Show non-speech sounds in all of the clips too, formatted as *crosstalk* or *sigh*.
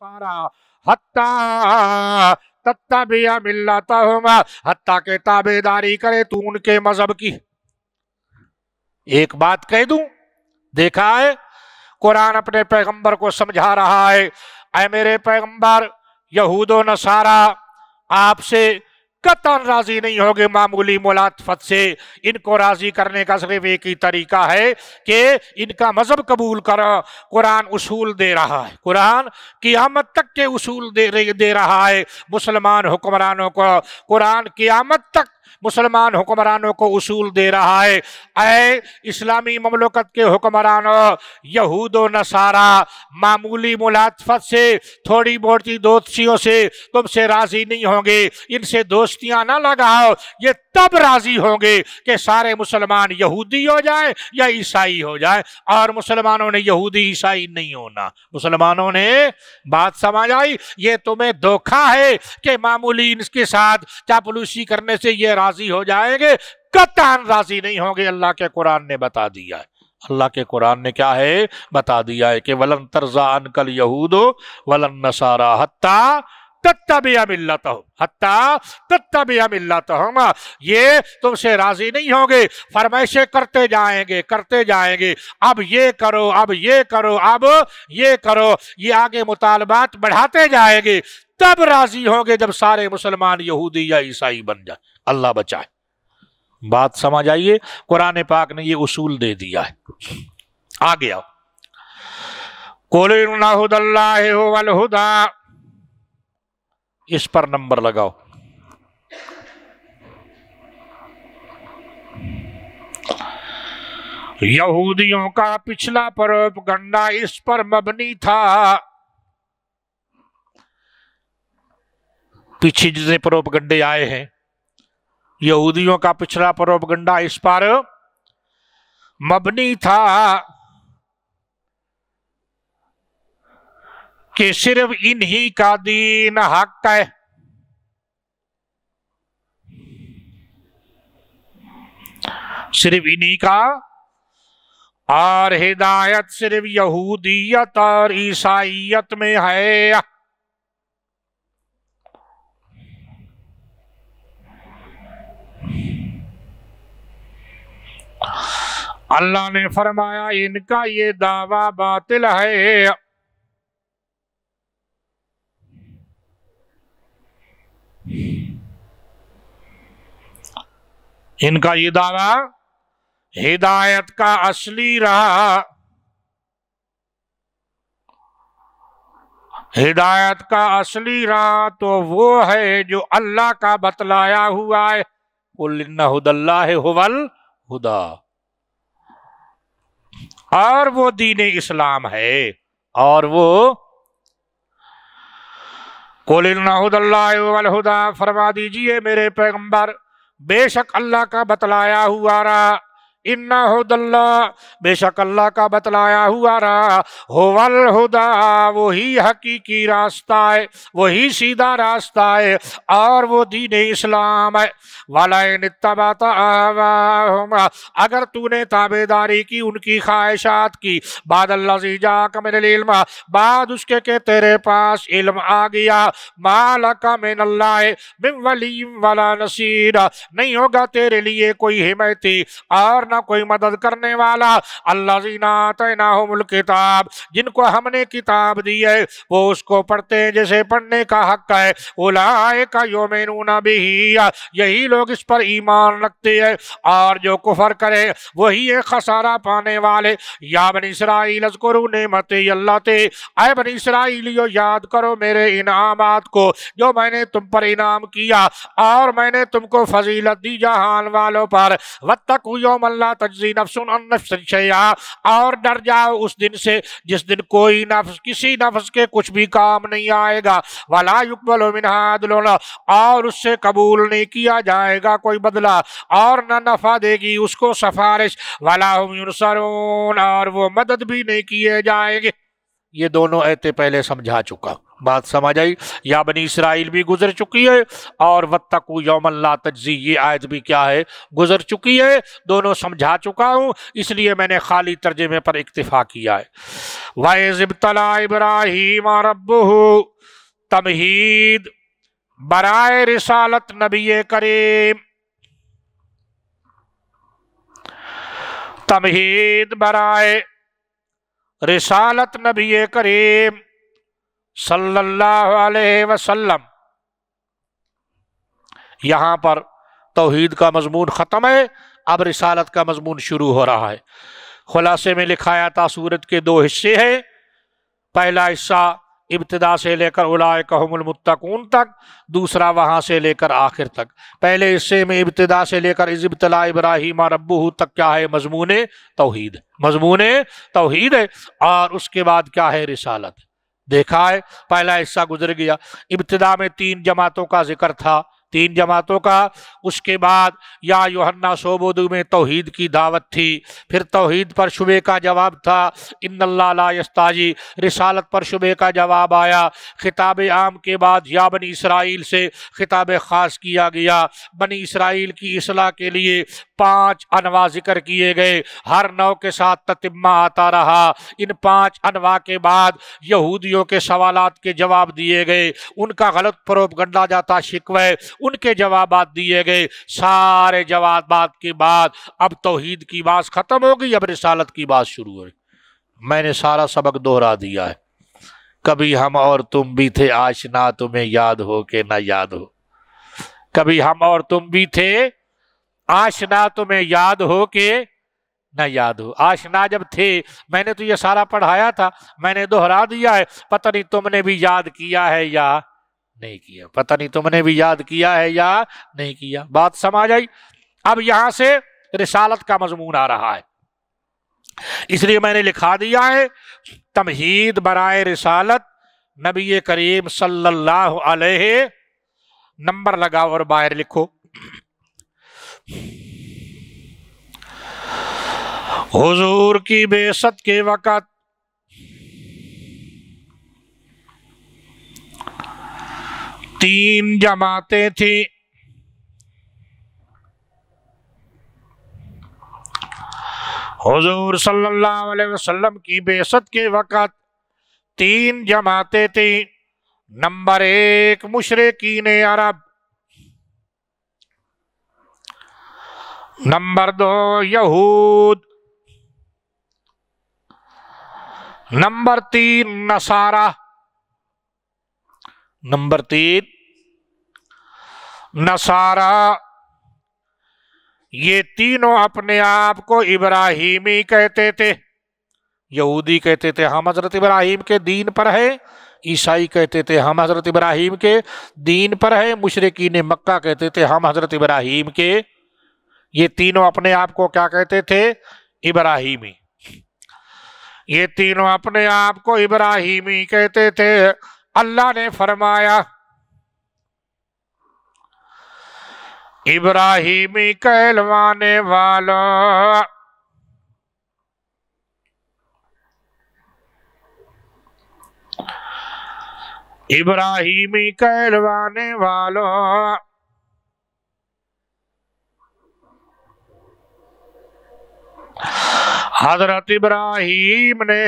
ملتا تابے داری کرے تو ان کے مذہب کی ایک بات کہہ دوں دیکھا ہے قرآن اپنے پیغمبر کو سمجھا رہا ہے اے میرے پیغمبر یہود و نصارہ آپ سے قطعاً راضی نہیں ہوگی معمولی ملاتفت سے ان کو راضی کرنے کا صرف ایک ہی طریقہ ہے کہ ان کا مذہب قبول کرو قرآن اصول دے رہا ہے قرآن قیامت تک کے اصول دے رہا ہے مسلمان حکمرانوں کو قرآن قیامت تک مسلمان حکمرانوں کو اصول دے رہا ہے اے اسلامی مملکت کے حکمرانوں یہود و نصارہ معمولی ملاتفت سے تھوڑی سے تم سے راضی نہیں ہوں گے ان سے دوستیاں نہ لگاؤ یہ تب راضی ہوں گے کہ سارے مسلمان یہودی ہو جائیں یا عیسائی ہو جائیں اور مسلمانوں نے یہودی عیسائی نہیں ہونا مسلمانوں نے بات سمجھ آئی یہ تمہیں دھوکھا ہے کہ معمولی ان کے ساتھ چاپلوسی کرنے سے یہ راضی ہو جائیں گے قطعاً راضی نہیں ہوں گے اللہ کے قرآن نے بتا دیا ہے اللہ کے قرآن نے کیا ہے بتا دیا ہے کہ وَلَن تَرْزَا عَنْكَ الْيَهُودُ وَلَن نَسَارَا حَتَّى تَتَّبِعَ مِلَّتَهُ حَتَّى تَتَّبِعَ مِلَّتَهُ یہ تم سے راضی نہیں ہوں گے فرمیشے کرتے جائیں گے کرتے جائیں گے اب یہ کرو اب یہ کرو اب یہ کرو یہ آگے مطالبات بڑھاتے جائیں گے تب راضی ہوں گے جب سارے مسلمان یہودی یا عیسائی بن جائے اللہ بچائے بات سمجھ آئیے قرآن پاک نے یہ اصول دے دیا آ گیا اس پر نمبر لگاؤ یہودیوں کا پچھلا پروپ گنڈا اس پر مبنی تھا پیچھے پروپ گنڈے آئے ہیں یہودیوں کا پچھلا پروپ گنڈا اس پر مبنی تھا کہ صرف انہی کا دین حق ہے صرف انہی کا اور ہدایت صرف یہودیت اور عیسائیت میں ہے اللہ نے فرمایا ان کا یہ دعویٰ باطل ہے ان کا یہ دعویٰ ہدایت کا اصلی رہا ہدایت کا اصلی راہ تو وہ ہے جو اللہ کا بتلایا ہوا ہے اور وہ دین اسلام ہے اور وہ فرما دیجیے میرے پیغمبر بے شک اللہ کا بتلایا ہوا رہا اند اللہ بے شک اللہ کا بتلایا ہوا وہی حقیقی راستہ ہے وہی سیدھا راستہ ہے اور وہ دین اسلام ہے اگر تابے داری کی ان کی خواہشات کی بعد اللہ کا میرے علم بعد اس کے کہ تیرے پاس علم آ گیا مال کا مین ولیم والا نصیر نہیں ہوگا تیرے لیے کوئی حمایتی اور نہ نہ کوئی مدد کرنے والا اللہ زینا تینہم الکتاب جن کو ہم نے کتاب دی ہے وہ اس کو پڑھتے ہیں جیسے پڑھنے کا حق ہے اولائے کا یومینون بھی یہی لوگ اس پر ایمان رکھتے ہیں اور جو کفر کرے وہی ایک خسارہ پانے والے یا بن اسرائیل اذکرو نعمت اللہ تے اے بن اسرائیلیو یاد کرو میرے انعامات کو جو میں نے تم پر انعام کیا اور میں نے تم کو فضیلت دی جہان والوں پر وَتَّقُوا يَوْمَ اللَّهِ تجزی نفس نفس شیا اور ڈر جاؤ اس دن سے جس دن کوئی نفس کسی نفس کے کچھ بھی کام نہیں آئے گا ولا یقبل منها عدل اور اس سے قبول نہیں کیا جائے گا کوئی بدلہ اور نہ نفع دے گی اس کو سفارش ولا هم ينصرون اور وہ مدد بھی نہیں کیے جائیں گے یہ دونوں ایتے پہلے سمجھا چکا بات سمجھ آئی یا بنی اسرائیل بھی گزر چکی ہے اور یوم اللہ یہ آیت بھی کیا ہے گزر چکی ہے دونوں سمجھا چکا ہوں اس لیے میں نے خالی ترجمے پر اکتفا کیا ہے رَبُّهُ تمہید برائے رسالت نبی کریم تمہید برائے رسالت نبی کریم صلی اللہ علیہ وسلم یہاں پر توحید کا مضمون ختم ہے اب رسالت کا مضمون شروع ہو رہا ہے خلاصے میں لکھایا تھا سورت کے دو حصے ہیں پہلا حصہ ابتدا سے لے کر الاء المتقون تک دوسرا وہاں سے لے کر آخر تک پہلے حصے میں ابتدا سے لے کر ازبتلا ابراہیم ربو تک کیا ہے مضمون توحید مضمون توحید ہے اور اس کے بعد کیا ہے رسالت دیکھا ہے پہلا حصہ گزر گیا ابتدا میں تین جماعتوں کا ذکر تھا تین جماعتوں کا اس کے بعد یا یوہنہ سوبودو میں توحید کی دعوت تھی پھر توحید پر شبے کا جواب تھا ان اللہ لا یستاجی رسالت پر شبے کا جواب آیا خطاب عام کے بعد یا بنی اسرائیل سے خطاب خاص کیا گیا بنی اسرائیل کی اصلاح کے لیے پانچ انواع ذکر کیے گئے ہر نو کے ساتھ تتمہ آتا رہا ان پانچ انواع کے بعد یہودیوں کے سوالات کے جواب دیے گئے ان کا غلط پروپ گنڈا جاتا شکوے ان کے جوابات دیے گئے سارے جوابات کے بعد اب توحید کی بات ختم ہو گئی اب رسالت کی بات شروع ہو میں نے سارا سبق دوہرا دیا ہے کبھی ہم اور تم بھی تھے آشنا تمہیں یاد ہو کہ نہ یاد ہو کبھی ہم اور تم بھی تھے آشنا تمہیں یاد ہو کے نہ یاد ہو آشنا جب تھے میں نے تو یہ سارا پڑھایا تھا میں نے دہرا دیا ہے پتہ نہیں تم نے بھی یاد کیا ہے یا نہیں کیا پتہ نہیں تم نے بھی یاد کیا ہے یا نہیں کیا بات سمجھ آئی جائی اب یہاں سے رسالت کا مضمون آ رہا ہے اس لیے میں نے لکھا دیا ہے تمہید برائے رسالت نبی کریم صلی اللہ علیہ نمبر لگاؤ اور باہر لکھو حضور کی ست کے وقت تین جماعتیں تھیں حضور صلی اللہ علیہ وسلم کی بے ست کے وقت تین جماعتیں تھیں نمبر ایک مشرقین عرب نمبر دو یہود نمبر تین نصارہ نمبر تین نصارہ یہ تینوں اپنے آپ کو ابراہیمی کہتے تھے یہودی کہتے تھے ہم حضرت ابراہیم کے دین پر ہے عیسائی کہتے تھے ہم حضرت ابراہیم کے دین پر ہے مشرقین مکہ کہتے تھے ہم حضرت ابراہیم کے یہ تینوں اپنے آپ کو کیا کہتے تھے ابراہیمی یہ تینوں اپنے آپ کو ابراہیمی کہتے تھے اللہ نے فرمایا ابراہیمی کہلوانے والا ابراہیمی کہلوانے والوں حضرت ابراہیم نے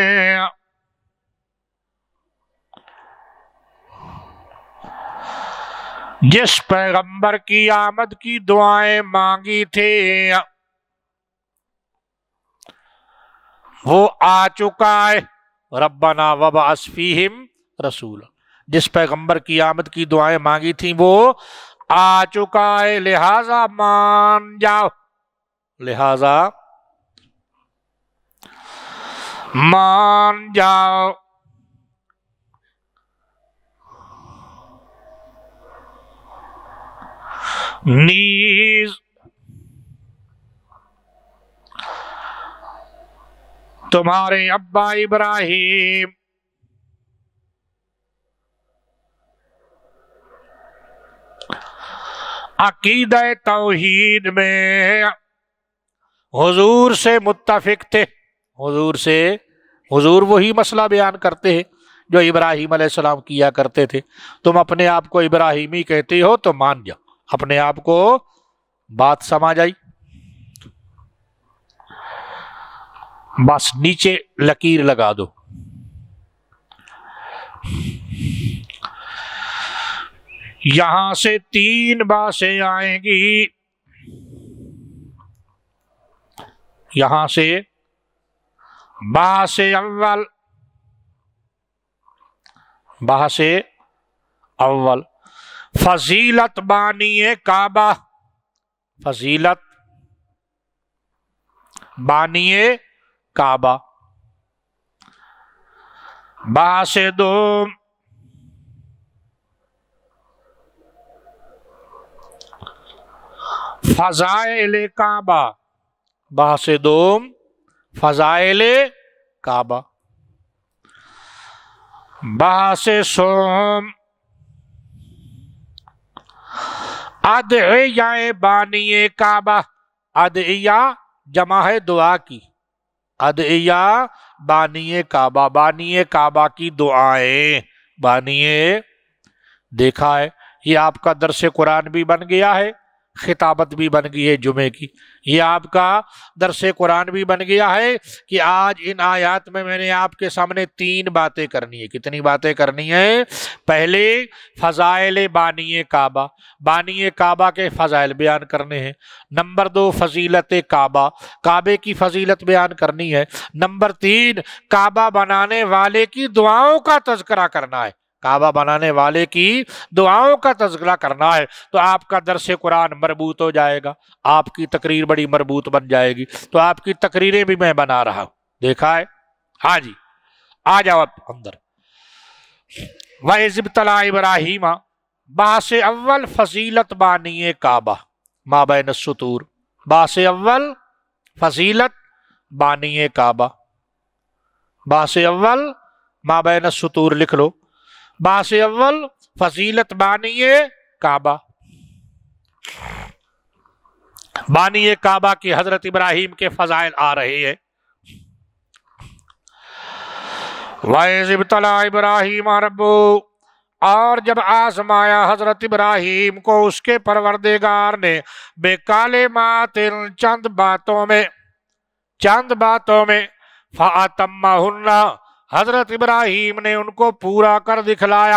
جس پیغمبر کی آمد کی دعائیں مانگی تھی وہ آ چکا ہے ربنا وبا فیہم رسول جس پیغمبر کی آمد کی دعائیں مانگی تھیں وہ آ چکا ہے لہذا مان جاؤ لہذا مان جاؤ نیز تمہارے ابا ابراہیم عقیدہ توحید میں حضور سے متفق تھے حضور سے حضور وہی مسئلہ بیان کرتے ہیں جو ابراہیم علیہ السلام کیا کرتے تھے تم اپنے آپ کو ابراہیمی کہتے ہو تو مان جاؤ اپنے آپ کو بات سما جائی بس نیچے لکیر لگا دو یہاں سے تین باسیں آئیں گی یہاں سے بحث اول بحث اول فضیلت بانی کعبہ فضیلت بانی کعبہ بحث سے دوم کعبہ بحث بہ دوم فضائل کعبہ بحث سے سو اد بانی کعبہ اد جمع ہے دعا کی اد بانی کعبہ بانی کعبہ کی دعائیں بانی دیکھا ہے یہ آپ کا درس قرآن بھی بن گیا ہے خطابت بھی بن گئی ہے جمعے کی یہ آپ کا درس قرآن بھی بن گیا ہے کہ آج ان آیات میں میں نے آپ کے سامنے تین باتیں کرنی ہے کتنی باتیں کرنی ہیں پہلے فضائل بانی کعبہ بانی کعبہ کے فضائل بیان کرنے ہیں نمبر دو فضیلت کعبہ کعبے کی فضیلت بیان کرنی ہے نمبر تین کعبہ بنانے والے کی دعاؤں کا تذکرہ کرنا ہے کعبہ بنانے والے کی دعاؤں کا تذکرہ کرنا ہے تو آپ کا درس قرآن مربوط ہو جائے گا آپ کی تقریر بڑی مربوط بن جائے گی تو آپ کی تقریریں بھی میں بنا رہا ہوں دیکھا ہے ہاں جی آ جاؤ آپ اندر وضب طل ابراہیما باس اول فضیلت بانی کعبہ مابین ستور باس اول فضیلت بانی کعبہ باس اول مابین السُّطُور لکھ لو باس اول فضیلت بانی کعبہ بانی کعبہ کی حضرت ابراہیم کے فضائل آ رہے ہیں ابراہیم رَبُّ اور جب آزمایا حضرت ابراہیم کو اس کے پروردگار نے بے کالے ماتن چند باتوں میں چند باتوں میں فاتما حضرت ابراہیم نے ان کو پورا کر دکھلایا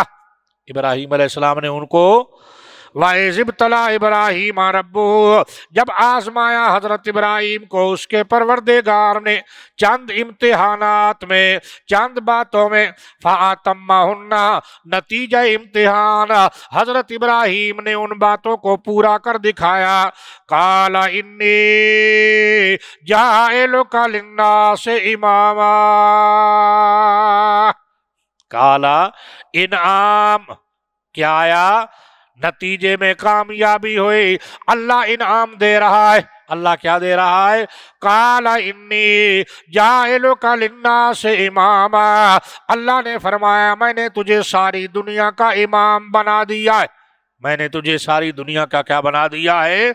ابراہیم علیہ السلام نے ان کو واضب طلا ابراہیم اربو جب آزمایا حضرت ابراہیم کو اس کے پروردگار نے چند امتحانات میں چند باتوں میں نتیجہ امتحان حضرت ابراہیم نے ان باتوں کو پورا کر دکھایا کالا ان کا لنا سے امام کالا انعام کیا آیا نتیجے میں کامیابی ہوئی اللہ انعام دے رہا ہے اللہ کیا دے رہا ہے کالا انی جائلو کا لنا سے امام اللہ نے فرمایا میں نے تجھے ساری دنیا کا امام بنا دیا ہے میں نے تجھے ساری دنیا کا کیا بنا دیا ہے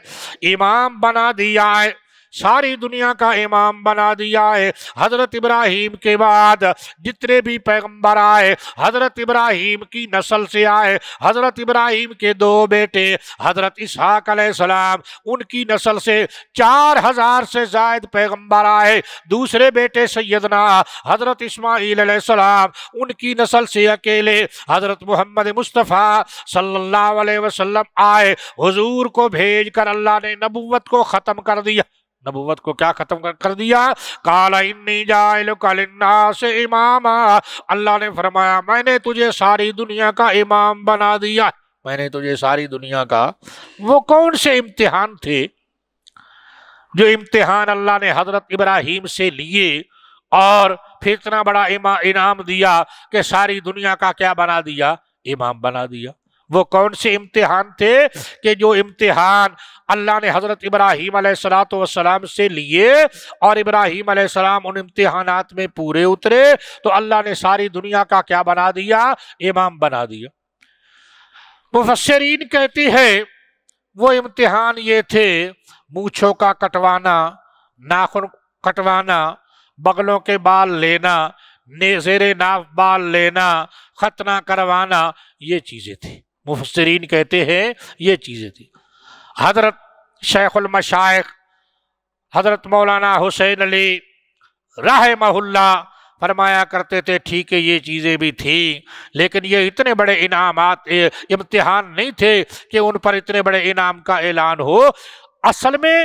امام بنا دیا ہے ساری دنیا کا امام بنا دیا ہے حضرت ابراہیم کے بعد جتنے بھی پیغمبر آئے حضرت ابراہیم کی نسل سے آئے حضرت ابراہیم کے دو بیٹے حضرت اسحاق علیہ السلام ان کی نسل سے چار ہزار سے زائد پیغمبر آئے دوسرے بیٹے سیدنا حضرت اسماعیل علیہ السلام ان کی نسل سے اکیلے حضرت محمد مصطفیٰ صلی اللہ علیہ وسلم آئے حضور کو بھیج کر اللہ نے نبوت کو ختم کر دیا نبوت کو کیا ختم کر دیا کالا انی جائل امام اماما اللہ نے فرمایا میں نے تجھے ساری دنیا کا امام بنا دیا میں نے تجھے ساری دنیا کا وہ کون سے امتحان تھے جو امتحان اللہ نے حضرت ابراہیم سے لیے اور پھر اتنا بڑا انعام دیا کہ ساری دنیا کا کیا بنا دیا امام بنا دیا وہ کون سے امتحان تھے کہ جو امتحان اللہ نے حضرت ابراہیم علیہ السلام و سلام سے لیے اور ابراہیم علیہ السلام ان امتحانات میں پورے اترے تو اللہ نے ساری دنیا کا کیا بنا دیا امام بنا دیا مفسرین کہتی ہے وہ امتحان یہ تھے مونچھوں کا کٹوانا ناخن کٹوانا بغلوں کے بال لینا نیزیر ناف بال لینا ختنہ کروانا یہ چیزیں تھیں مفسرین کہتے ہیں یہ چیزیں تھیں حضرت شیخ المشائق حضرت مولانا حسین علی راہ اللہ فرمایا کرتے تھے ٹھیک ہے یہ چیزیں بھی تھیں لیکن یہ اتنے بڑے انعامات امتحان نہیں تھے کہ ان پر اتنے بڑے انعام کا اعلان ہو اصل میں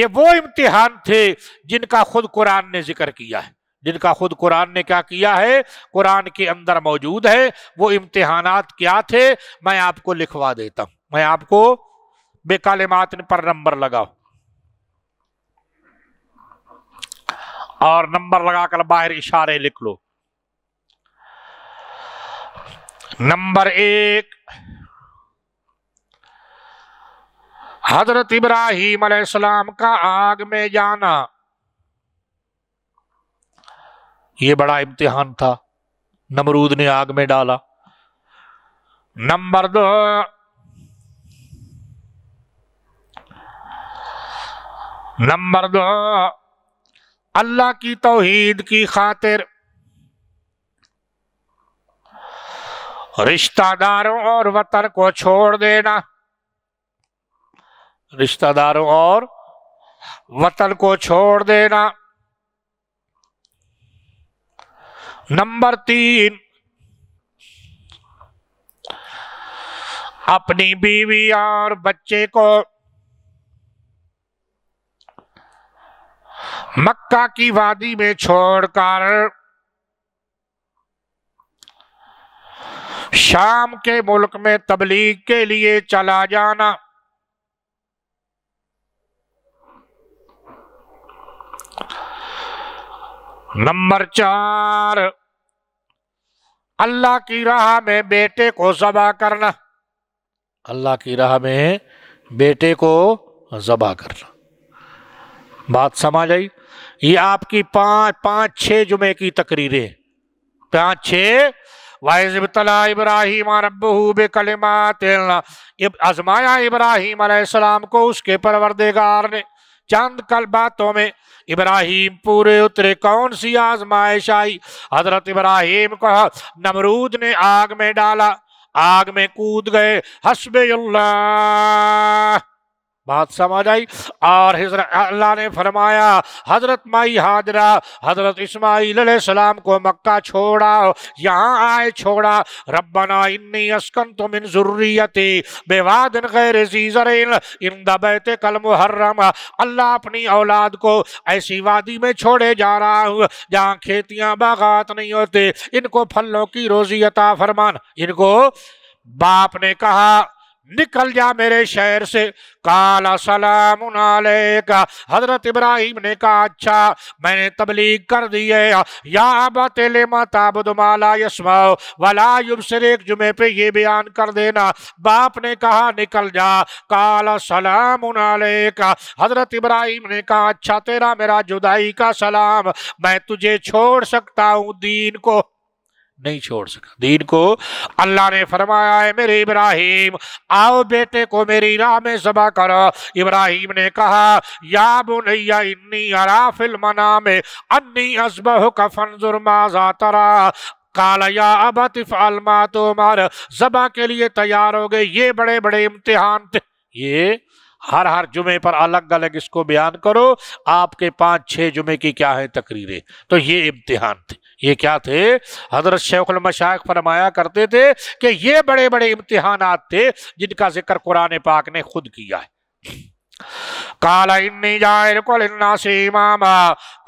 یہ وہ امتحان تھے جن کا خود قرآن نے ذکر کیا ہے جن کا خود قرآن نے کیا کیا ہے قرآن کے اندر موجود ہے وہ امتحانات کیا تھے میں آپ کو لکھوا دیتا ہوں میں آپ کو بے کالمات پر نمبر لگاؤ اور نمبر لگا کر باہر اشارے لکھ لو نمبر ایک حضرت ابراہیم علیہ السلام کا آگ میں جانا یہ بڑا امتحان تھا نمرود نے آگ میں ڈالا نمبر دو نمبر دو اللہ کی توحید کی خاطر رشتہ داروں اور وطن کو چھوڑ دینا رشتہ داروں اور وطن کو چھوڑ دینا نمبر تین اپنی بیوی اور بچے کو مکہ کی وادی میں چھوڑ کر شام کے ملک میں تبلیغ کے لیے چلا جانا نمبر چار اللہ کی راہ میں بیٹے کو ذبح کرنا اللہ کی راہ میں بیٹے کو ذبح کرنا بات سمجھ آئی یہ آپ کی پانچ پانچ چھ جمعے کی تقریریں پانچ چھ ابتلا ابراہیم اور بے کلمات ازمایا ابراہیم علیہ السلام کو اس کے پروردگار نے چاند کل باتوں میں ابراہیم پورے اترے کون سی آزمائش آئی حضرت ابراہیم کہا نمرود نے آگ میں ڈالا آگ میں کود گئے حسب اللہ بات سمجھ آئی اور حضرت اللہ نے فرمایا حضرت مائی حاجرہ حضرت اسماعیل علیہ السلام کو مکہ چھوڑا یہاں آئے چھوڑا ربنا انی اسکنت من ذریتی بے وادن غیر زیزرین اندہ بیت کل محرم اللہ اپنی اولاد کو ایسی وادی میں چھوڑے جا رہا ہوں جہاں کھیتیاں باغات نہیں ہوتے ان کو پھلوں کی روزی عطا فرمان ان کو باپ نے کہا نکل جا میرے شہر سے کالا سلام علیکہ حضرت ابراہیم نے کہا اچھا میں نے تبلیغ کر دیئے یا بات ماتا مالا یسما ولا سر ایک جمعے پہ یہ بیان کر دینا باپ نے کہا نکل جا کالا سلام علیکہ حضرت ابراہیم نے کہا اچھا تیرا میرا جدائی کا سلام میں تجھے چھوڑ سکتا ہوں دین کو نہیں چھوڑ سکا دین کو اللہ نے فرمایا ہے میرے ابراہیم آؤ بیٹے کو میری راہ میں زبا کرو ابراہیم نے کہا یا بنیا ان کالا یا کالیا ابت فلما تو مار زبا کے لیے تیار ہو گئے یہ بڑے بڑے امتحان تھے یہ ہر ہر جمعے پر الگ الگ اس کو بیان کرو آپ کے پانچ چھ جمعے کی کیا ہیں تقریریں تو یہ امتحان تھے یہ کیا تھے حضرت شیخ علم فرمایا کرتے تھے کہ یہ بڑے بڑے امتحانات تھے جن کا ذکر قرآن پاک نے خود کیا ہے قال انی جائلک للناس اماما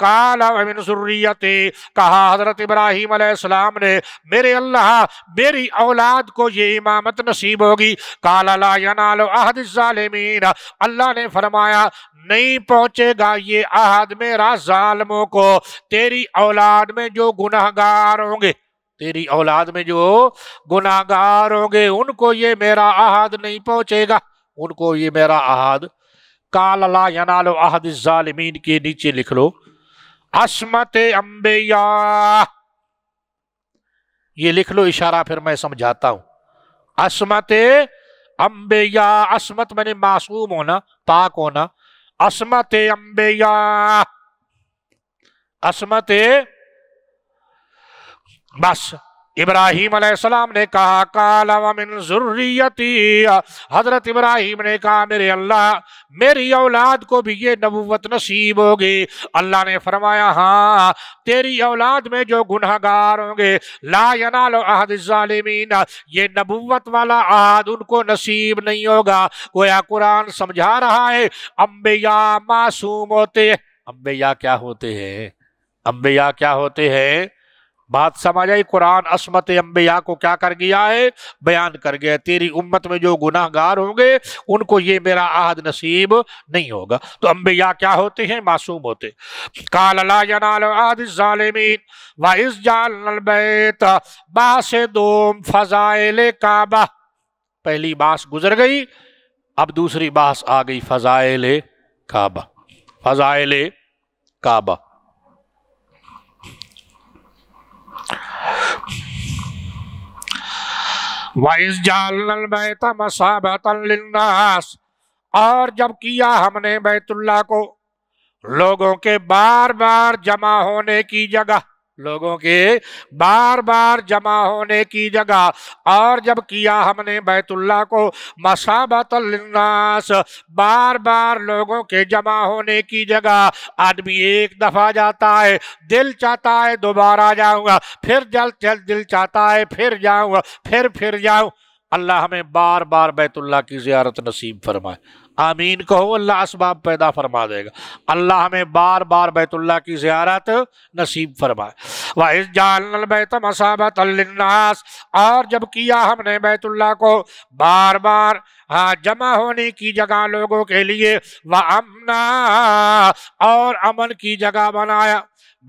قال ومن ذریتی کہا حضرت ابراہیم علیہ السلام نے میرے اللہ میری اولاد کو یہ امامت نصیب ہوگی قال لا ینال احد الظالمین اللہ نے فرمایا نہیں پہنچے گا یہ احد میرا ظالموں کو تیری اولاد میں جو گناہگار ہوں گے تیری اولاد میں جو گناہگار ہوں گے ان کو یہ میرا احد نہیں پہنچے گا ان کو یہ میرا احد نہیں پہنچے گا کال لا ینالو احد الظالمین کے نیچے لکھ لو عصمت انبیاء یہ لکھ لو اشارہ پھر میں سمجھاتا ہوں عصمت انبیاء عصمت میں نے معصوم ہونا پاک ہونا عصمت انبیاء عصمت بس ابراہیم علیہ السلام نے کہا کالا ومن ذریتی حضرت ابراہیم نے کہا میرے اللہ میری اولاد کو بھی یہ نبوت نصیب ہوگی اللہ نے فرمایا ہاں تیری اولاد میں جو گنہگار ہوں گے لا ینالو احد الظالمین یہ نبوت والا آہد ان کو نصیب نہیں ہوگا گویا قرآن سمجھا رہا ہے انبیاء معصوم ہوتے ہیں انبیاء کیا ہوتے ہیں انبیاء کیا ہوتے ہیں بات سمجھ آئی قرآن عصمت انبیاء کو کیا کر گیا ہے بیان کر گیا ہے تیری امت میں جو گناہ گار ہوں گے ان کو یہ میرا آہد نصیب نہیں ہوگا تو انبیاء کیا ہوتے ہیں معصوم ہوتے قال لا ينال عهد الظالمین وَإِذْ جَعَلْنَا الْبَيْتَ بَاسِدُمْ فَضَائِلِ کعبہ پہلی باس گزر گئی اب دوسری باس آگئی گئی فضائل کعبہ فضائل کعبہ وَإِذْ جَعَلْنَا الْبَيْتَ مَصَابَةً لِلنَّاسِ اور جب کیا ہم نے بیت اللہ کو لوگوں کے بار بار جمع ہونے کی جگہ لوگوں کے بار بار جمع ہونے کی جگہ اور جب کیا ہم نے بیت اللہ کو مسابت للناس بار بار لوگوں کے جمع ہونے کی جگہ آدمی ایک دفعہ جاتا ہے دل چاہتا ہے دوبارہ جاؤں گا پھر جل چل دل چاہتا ہے پھر جاؤں گا پھر پھر جاؤں اللہ ہمیں بار بار بیت اللہ کی زیارت نصیب فرمائے آمین کہو اللہ اسباب پیدا فرما دے گا اللہ ہمیں بار بار بیت اللہ کی زیارت نصیب فرمائے وَإِذْ جَعَلْنَا الْبَيْتَ لِلنَّاسِ اور جب کیا ہم نے بیت اللہ کو بار بار ہاں جمع ہونے کی جگہ لوگوں کے لیے وَأَمْنَا اور امن کی جگہ بنایا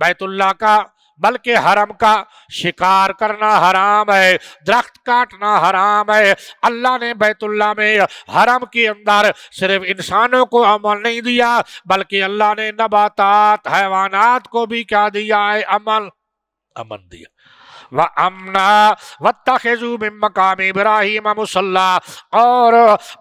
بیت اللہ کا بلکہ حرم کا شکار کرنا حرام ہے درخت کاٹنا حرام ہے اللہ نے بیت اللہ میں حرم کے اندر صرف انسانوں کو عمل نہیں دیا بلکہ اللہ نے نباتات حیوانات کو بھی کیا دیا ہے عمل امن دیا وَأَمْنَا وَتَّخِذُوا مِن مَقَامِ عِبْرَاهِيمَ ابراہیم اور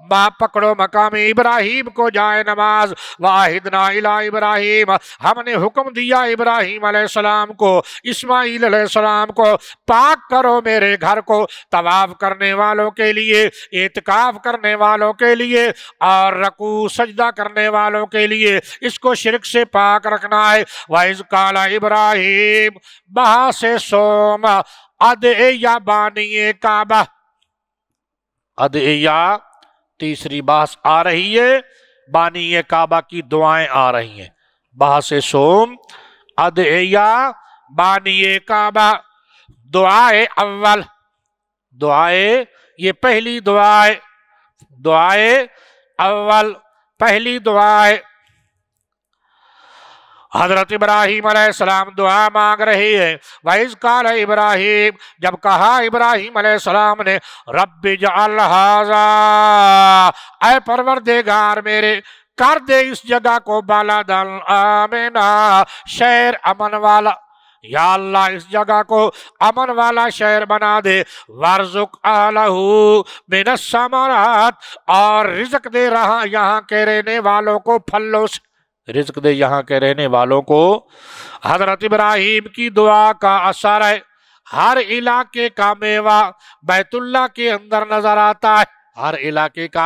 باپ پکڑو مقام ابراہیم کو جائے نماز وَاہِدْنَا إِلَىٰ ابراہیم ہم نے حکم دیا ابراہیم علیہ السلام کو اسماعیل علیہ السلام کو پاک کرو میرے گھر کو طواف کرنے والوں کے لیے اعتقاف کرنے والوں کے لیے اور رکو سجدہ کرنے والوں کے لیے اس کو شرک سے پاک رکھنا ہے وَإِذْ قَالَ ابراہیم بہا سے ادعیہ یا بانی کعبہ ادعیہ تیسری بحث آ رہی ہے بانی کعبہ کی دعائیں آ رہی ہیں بحث سوم ادعیہ بانی کعبہ دعائے اول دعائے یہ پہلی دعائے دعائے اول پہلی دعائے حضرت ابراہیم علیہ السلام دعا مانگ رہی ہے وَإِذْ قَالَ ابراہیم جب کہا ابراہیم علیہ السلام نے رب جعل حاضر اے پروردگار میرے کر دے اس جگہ کو بالا دل آمینا شہر امن والا یا اللہ اس جگہ کو امن والا شہر بنا دے ورزق آلہو من السمرات اور رزق دے رہا یہاں کے رینے والوں کو پھلوں سے رزق دے یہاں کے رہنے والوں کو حضرت ابراہیم کی دعا کا اثر ہے ہر علاقے کا میوہ بیت اللہ کے اندر نظر آتا ہے ہر علاقے کا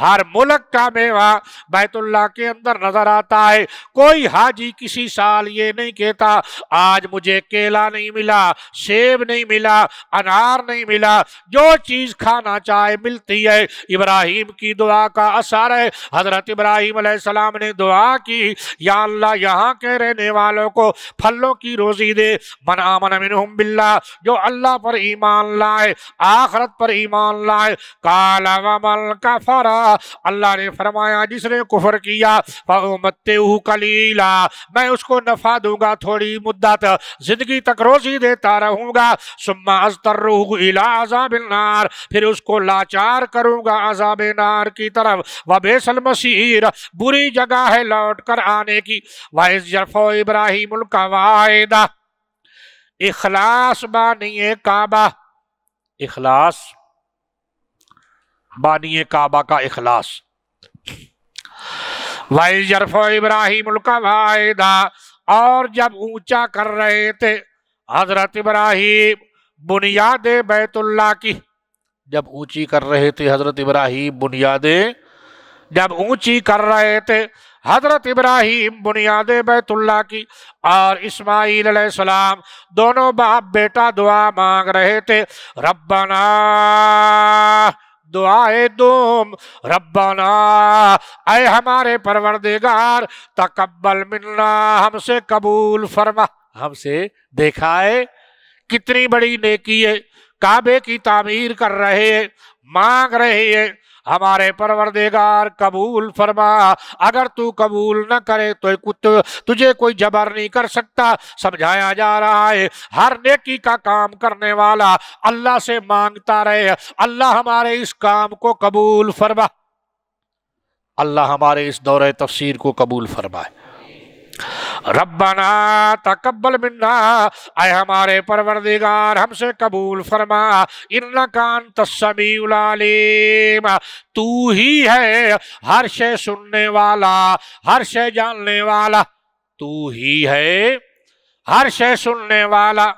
ہر ملک کا میوہ بیت اللہ کے اندر نظر آتا ہے کوئی حاجی کسی سال یہ نہیں کہتا آج مجھے کیلا نہیں ملا سیب نہیں ملا انار نہیں ملا جو چیز کھانا چاہے ملتی ہے ابراہیم کی دعا کا اثر ہے حضرت ابراہیم علیہ السلام نے دعا کی یا اللہ یہاں کے رہنے والوں کو پھلوں کی روزی دے من آمن منہم باللہ جو اللہ پر ایمان لائے آخرت پر ایمان لائے کال علاوہ مل کا اللہ نے فرمایا جس نے کفر کیا فَأُمَتِّهُ قَلِيلًا میں اس کو نفع دوں گا تھوڑی مدت زندگی تک روزی دیتا رہوں گا ثُمَّ أَزْتَرُّهُ إِلَىٰ عَذَابِ النَّارِ پھر اس کو لاچار کروں گا عذاب نار کی طرف وَبِسَ الْمَسِيرَ بری جگہ ہے لوٹ کر آنے کی وَإِذْ جَرْفَوْ إِبْرَاهِيمُ الْقَوَائِدَ اخلاص بانی کعبہ اخلاص بانی کعبہ کا اخلاص وائی اور جب اونچا کر رہے تھے حضرت ابراہیم بنیاد بیت اللہ کی جب اونچی کر رہے تھے حضرت ابراہیم بنیاد جب اونچی کر رہے تھے حضرت ابراہیم بنیاد بیت اللہ کی اور اسماعیل علیہ السلام دونوں باپ بیٹا دعا مانگ رہے تھے ربنا ربنا دعائے دوم ربنا اے ہمارے پروردگار تقبل منا ہم سے قبول فرما ہم سے دیکھائے کتنی بڑی نیکی ہے کعبے کی تعمیر کر رہے ہیں مانگ رہے ہیں ہمارے پروردگار قبول فرما اگر تو قبول نہ کرے تو تجھے کوئی جبر نہیں کر سکتا سمجھایا جا رہا ہے ہر نیکی کا کام کرنے والا اللہ سے مانگتا رہے اللہ ہمارے اس کام کو قبول فرما اللہ ہمارے اس دور تفسیر کو قبول فرمائے ربنا تقبل منا اے ہمارے پروردگار ہم سے قبول فرما انکان کان العلیم تو ہی ہے ہر شے سننے والا ہر شے جاننے والا تو ہی ہے ہر شے سننے والا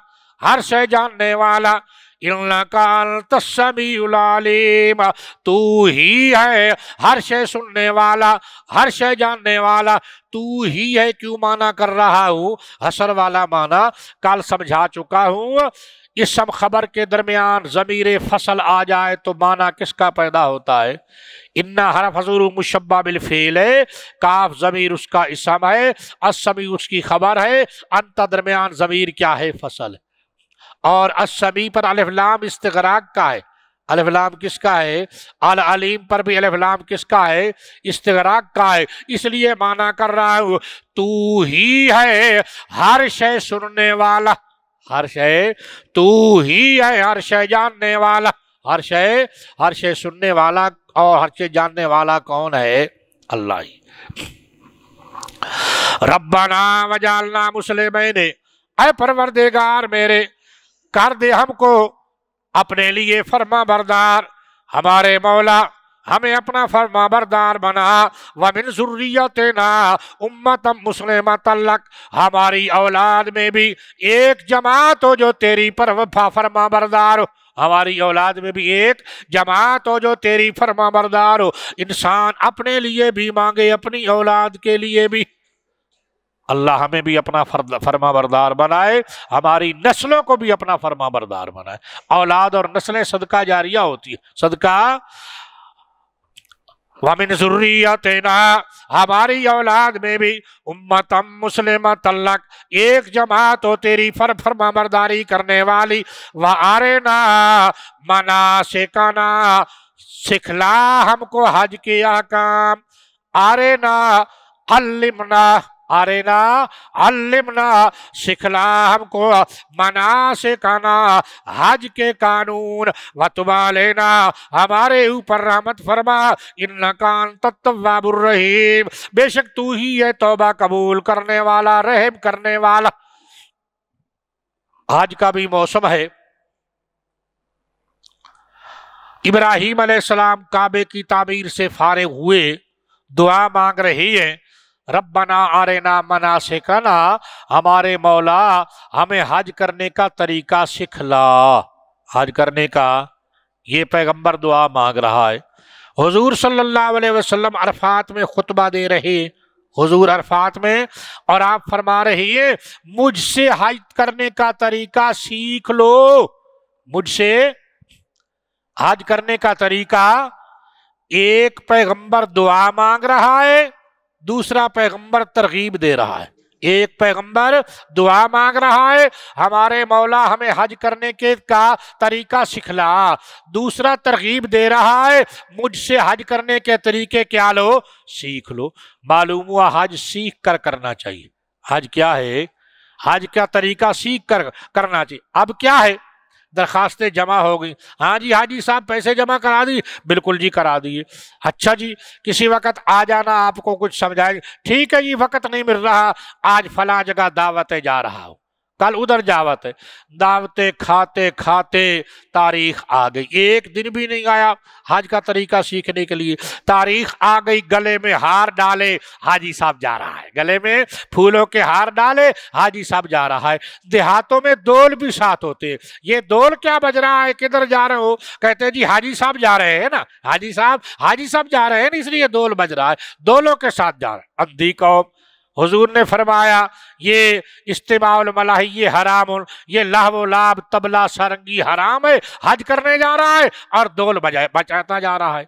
ہر شے جاننے والا تسمی العالم تو ہی ہے ہر شے سننے والا ہر شے جاننے والا تو ہی ہے کیوں مانا کر رہا ہوں حسر والا مانا کل سمجھا چکا ہوں اس خبر کے درمیان ضمیر فصل آ جائے تو معنی کس کا پیدا ہوتا ہے انا حرف حضور مشبہ بالفعل ہے کاف ضمیر اس کا اسم ہے اسمی اس کی خبر ہے انت درمیان ضمیر کیا ہے فصل ہے اور السمی پر لام استغراق کا ہے لام کس کا ہے العلیم پر بھی لام کس کا ہے استغراق کا ہے اس لیے مانا کر رہا ہوں تو ہی ہے ہر شے سننے والا ہر شے تو ہی ہے ہر شے جاننے والا ہر شے ہر شے سننے والا اور ہر شے جاننے والا کون ہے اللہ ہی ربنا وجالنا مسلمین اے پروردگار میرے کر دے ہم کو اپنے لیے فرما بردار ہمارے مولا ہمیں اپنا فرما بردار بنا وَمِن ذُرِّيَّتِنَا ضروریت نا امتم ہماری اولاد میں بھی ایک جماعت ہو جو تیری پر وفا فرما بردار ہو ہماری اولاد میں بھی ایک جماعت ہو جو تیری فرما بردار ہو انسان اپنے لیے بھی مانگے اپنی اولاد کے لیے بھی اللہ ہمیں بھی اپنا فرما بردار بنائے ہماری نسلوں کو بھی اپنا فرما بردار بنائے اولاد اور نسلیں صدقہ جاریہ ہوتی ہیں صدقہ وَمِن ذُرِّيَتِنَا ہماری اولاد میں بھی امتم مسلمت اللہ ایک جماعت ہو تیری فر فرما برداری کرنے والی وَعَرِنَا آرے نا ہم کو حج کیا کام آرِنَا نا رینا علمنا سکھلا ہم کو منا سے کانا حج کے قانون و لینا ہمارے اوپر رحمت فرما انکان تتواب الرحیم بے شک تو ہی ہے توبہ قبول کرنے والا رحم کرنے والا آج کا بھی موسم ہے ابراہیم علیہ السلام کعبے کی تعمیر سے فارغ ہوئے دعا مانگ رہی ہیں رب بنا آرے نا منا سے ہمارے مولا ہمیں حج کرنے کا طریقہ سکھلا حج کرنے کا یہ پیغمبر دعا مانگ رہا ہے حضور صلی اللہ علیہ وسلم عرفات میں خطبہ دے رہے حضور عرفات میں اور آپ فرما ہیں مجھ سے حج کرنے کا طریقہ سیکھ لو مجھ سے حج کرنے کا طریقہ ایک پیغمبر دعا مانگ رہا ہے دوسرا پیغمبر ترغیب دے رہا ہے ایک پیغمبر دعا مانگ رہا ہے ہمارے مولا ہمیں حج کرنے کے کا طریقہ سکھلا دوسرا ترغیب دے رہا ہے مجھ سے حج کرنے کے طریقے کیا لو سیکھ لو معلوم ہوا حج سیکھ کر کرنا چاہیے حج کیا ہے حج کا طریقہ سیکھ کر کرنا چاہیے اب کیا ہے درخواستیں جمع ہو گئی ہاں جی ہاں جی صاحب پیسے جمع کرا دی بالکل جی کرا دیے اچھا جی کسی وقت آ جانا آپ کو کچھ سمجھائے ٹھیک ہے جی وقت نہیں مل رہا آج فلاں جگہ دعوتیں جا رہا ہوں کل ادھر ہے دعوتے کھاتے کھاتے تاریخ آ گئی ایک دن بھی نہیں آیا حاج کا طریقہ سیکھنے کے لیے تاریخ آ گئی گلے میں ہار ڈالے حاجی صاحب جا رہا ہے گلے میں پھولوں کے ہار ڈالے حاجی صاحب جا رہا ہے دیہاتوں میں دول بھی ساتھ ہوتے یہ دول کیا بج رہا ہے کدھر جا رہے ہو کہتے ہیں جی حاجی صاحب جا رہے ہیں نا حاجی صاحب حاجی صاحب جا رہے ہیں نا اس لیے دول بج رہا ہے دولوں کے ساتھ جا رہا اندھی قوم حضور نے فرمایا یہ استماع یہ حرام یہ لاب تبلا سرنگی حرام ہے حج کرنے جا رہا ہے اور دول بچاتا جا رہا ہے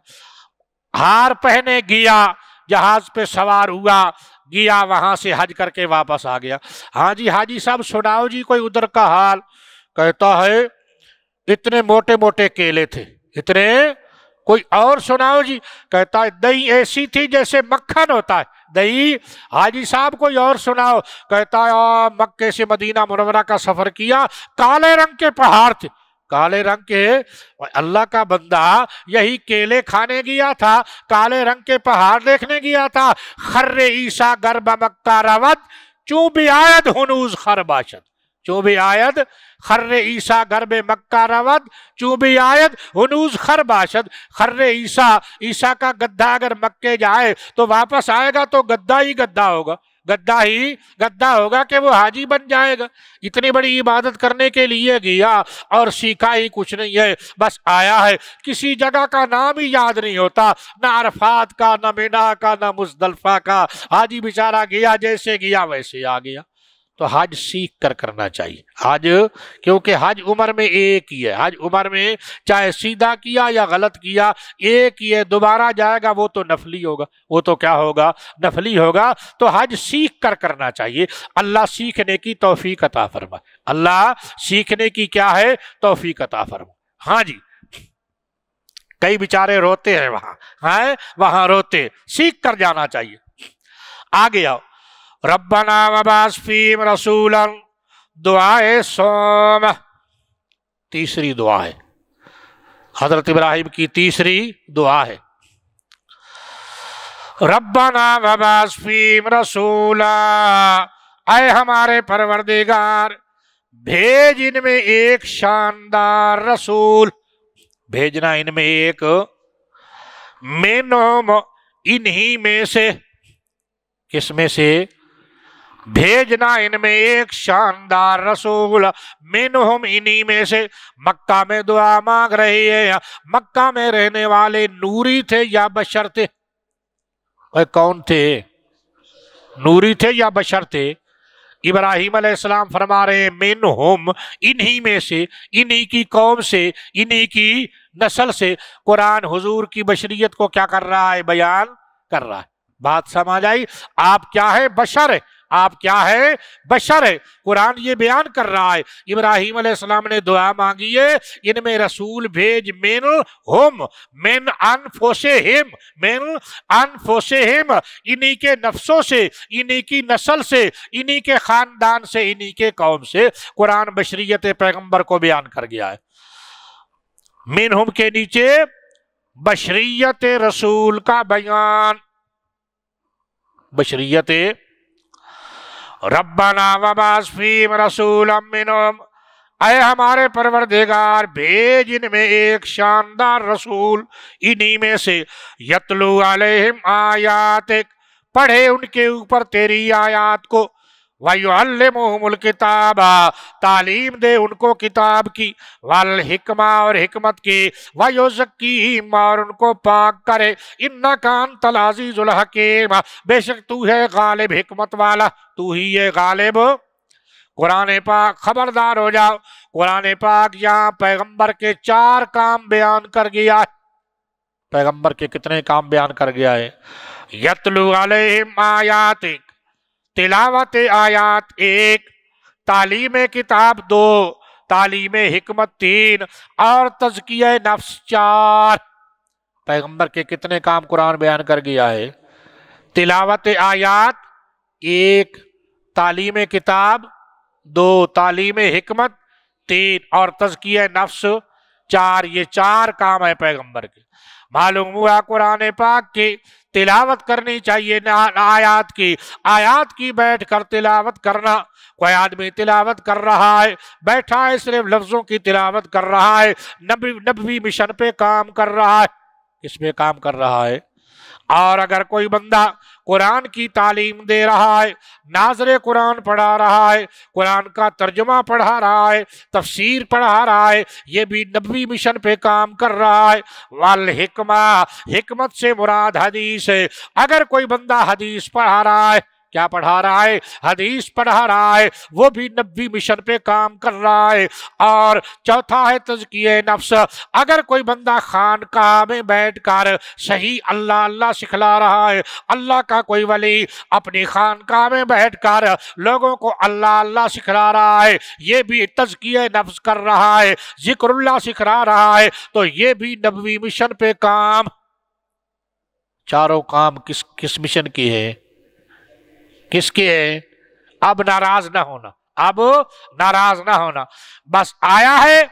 ہار پہنے گیا جہاز پہ سوار ہوا گیا وہاں سے حج کر کے واپس آ گیا ہاں جی حاجی صاحب سناؤ جی کوئی ادھر کا حال کہتا ہے اتنے موٹے موٹے کیلے تھے اتنے کوئی اور سناؤ جی کہتا ہے دہی ایسی تھی جیسے مکھن ہوتا ہے دہی حاجی صاحب کوئی اور سناؤ کہتا ہے سے مدینہ مرورہ کا سفر کیا کالے رنگ کے پہاڑ تھے کالے رنگ کے اللہ کا بندہ یہی کیلے کھانے گیا تھا کالے رنگ کے پہاڑ دیکھنے گیا تھا خر عیسیٰ گرب مکہ روت چوں بھی ہنوز خر باشد بھی آیت خر عیسیٰ گھر میں مکہ رود بھی آیت ہنوز خر باشد خر عیسیٰ عیسیٰ کا گدہ اگر مکے جائے تو واپس آئے گا تو گدہ ہی گدہ ہوگا گدہ ہی گدہ ہوگا کہ وہ حاجی بن جائے گا اتنی بڑی عبادت کرنے کے لیے گیا اور سیکھا ہی کچھ نہیں ہے بس آیا ہے کسی جگہ کا نام ہی یاد نہیں ہوتا نہ عرفات کا نہ مینا کا نہ مزدلفہ کا حاجی بچارہ گیا جیسے گیا ویسے آ گیا تو حج سیکھ کر کرنا چاہیے حج کیونکہ حج عمر میں ایک ہی ہے حج عمر میں چاہے سیدھا کیا یا غلط کیا ایک ہی ہے دوبارہ جائے گا وہ تو نفلی ہوگا وہ تو کیا ہوگا نفلی ہوگا تو حج سیکھ کر کرنا چاہیے اللہ سیکھنے کی توفیق عطا فرما اللہ سیکھنے کی کیا ہے توفیق عطا فرما ہاں جی کئی بیچارے روتے ہیں وہاں ہاں وہاں روتے سیکھ کر جانا چاہیے آگے آؤ ربنا وباس فیم رسول دعائے سوم تیسری دعا ہے حضرت ابراہیم کی تیسری دعا ہے ربنا وباس فیم رسولا اے ہمارے پروردگار بھیج ان میں ایک شاندار رسول بھیجنا ان میں ایک مینو انہی میں سے کس میں سے بھیجنا ان میں ایک شاندار رسول منہم انہی میں سے مکہ میں دعا مانگ رہی ہے مکہ میں رہنے والے نوری تھے یا بشر تھے اے کون تھے نوری تھے یا بشر تھے ابراہیم علیہ السلام فرما رہے ہیں منہم انہی میں سے انہی کی قوم سے انہی کی نسل سے قرآن حضور کی بشریت کو کیا کر رہا ہے بیان کر رہا ہے بات سمجھ آئی آپ کیا ہے بشر آپ کیا ہے بشر ہے قرآن یہ بیان کر رہا ہے ابراہیم علیہ السلام نے دعا مانگی ہے ان میں رسول بھیج من من من ہم انہی کے نفسوں سے انہی کی نسل سے انہی کے خاندان سے انہی کے قوم سے قرآن بشریت پیغمبر کو بیان کر گیا ہے من ہم کے نیچے بشریت رسول کا بیان بشریت ربنا وباس فیم رسول امین اے ہمارے پروردگار بھیج ان میں ایک شاندار رسول انہی میں سے یتلو علیہم آیاتک پڑھے ان کے اوپر تیری آیات کو وَيُعَلِّمُهُمُ الْكِتَابَ تعلیم دے ان کو کتاب کی وَالْحِکْمَا اور حکمت کی وَيُزَكِّهِمْ اور ان کو پاک کرے اِنَّكَ انتَ الْعَزِيزُ الْحَكِيمَ بے شک تو ہے غالب حکمت والا تو ہی یہ غالب قرآن پاک خبردار ہو جاؤ قرآن پاک یہاں پیغمبر کے چار کام بیان کر گیا ہے پیغمبر کے کتنے کام بیان کر گیا ہے يَتْلُوا عَلَيْهِمْ آيَاتِكَ تلاوت آیات ایک تعلیم کتاب دو تعلیم حکمت تین اور تزکیہ نفس چار پیغمبر کے کتنے کام قرآن بیان کر گیا ہے تلاوت آیات ایک تعلیم کتاب دو تعلیم حکمت تین اور تزکیہ نفس چار یہ چار کام ہے پیغمبر کے معلوم ہوا قرآن پاک کی تلاوت کرنی چاہیے آیات کی آیات کی بیٹھ کر تلاوت کرنا کوئی آدمی تلاوت کر رہا ہے بیٹھا ہے صرف لفظوں کی تلاوت کر رہا ہے نبی نبوی مشن پہ کام کر رہا ہے اس پہ کام کر رہا ہے اور اگر کوئی بندہ قرآن کی تعلیم دے رہا ہے ناظر قرآن پڑھا رہا ہے قرآن کا ترجمہ پڑھا رہا ہے تفسیر پڑھا رہا ہے یہ بھی نبوی مشن پہ کام کر رہا ہے والحکمہ حکمت سے مراد حدیث ہے اگر کوئی بندہ حدیث پڑھا رہا ہے کیا پڑھا رہا ہے حدیث پڑھا رہا ہے وہ بھی نبی مشن پہ کام کر رہا ہے اور چوتھا ہے تذکیہ نفس اگر کوئی بندہ خانقاہ میں بیٹھ کر صحیح اللہ اللہ سکھلا رہا ہے اللہ کا کوئی ولی اپنی خانقاہ میں بیٹھ کر لوگوں کو اللہ اللہ سکھلا رہا ہے یہ بھی تذکیہ نفس کر رہا ہے ذکر اللہ سکھ رہا رہا ہے تو یہ بھی نبوی مشن پہ کام چاروں کام کس کس مشن کی ہے کس کے اب ناراض نہ ہونا اب ناراض نہ ہونا بس آیا ہے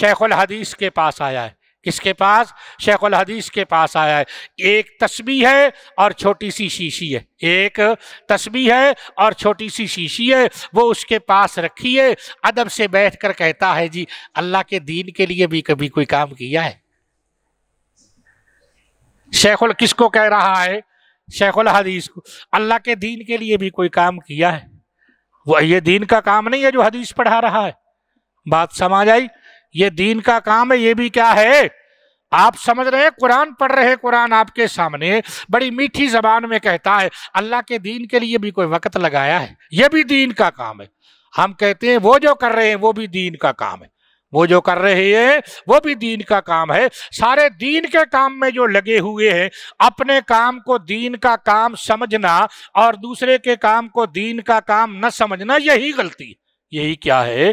شیخ الحدیث کے پاس آیا ہے کس کے پاس شیخ الحدیث کے پاس آیا ہے ایک تسبیح ہے اور چھوٹی سی شیشی ہے ایک تسبیح ہے اور چھوٹی سی شیشی ہے وہ اس کے پاس رکھی ہے ادب سے بیٹھ کر کہتا ہے جی اللہ کے دین کے لیے بھی کبھی کوئی کام کیا ہے شیخ کس کو کہہ رہا ہے شیخ الحدیث کو اللہ کے دین کے لیے بھی کوئی کام کیا ہے وہ یہ دین کا کام نہیں ہے جو حدیث پڑھا رہا ہے بات سمجھ آئی یہ دین کا کام ہے یہ بھی کیا ہے آپ سمجھ رہے ہیں قرآن پڑھ رہے قرآن آپ کے سامنے بڑی میٹھی زبان میں کہتا ہے اللہ کے دین کے لیے بھی کوئی وقت لگایا ہے یہ بھی دین کا کام ہے ہم کہتے ہیں وہ جو کر رہے ہیں وہ بھی دین کا کام ہے وہ جو کر رہے ہیں وہ بھی دین کا کام ہے سارے دین کے کام میں جو لگے ہوئے ہیں اپنے کام کو دین کا کام سمجھنا اور دوسرے کے کام کو دین کا کام نہ سمجھنا یہی غلطی ہے یہی کیا ہے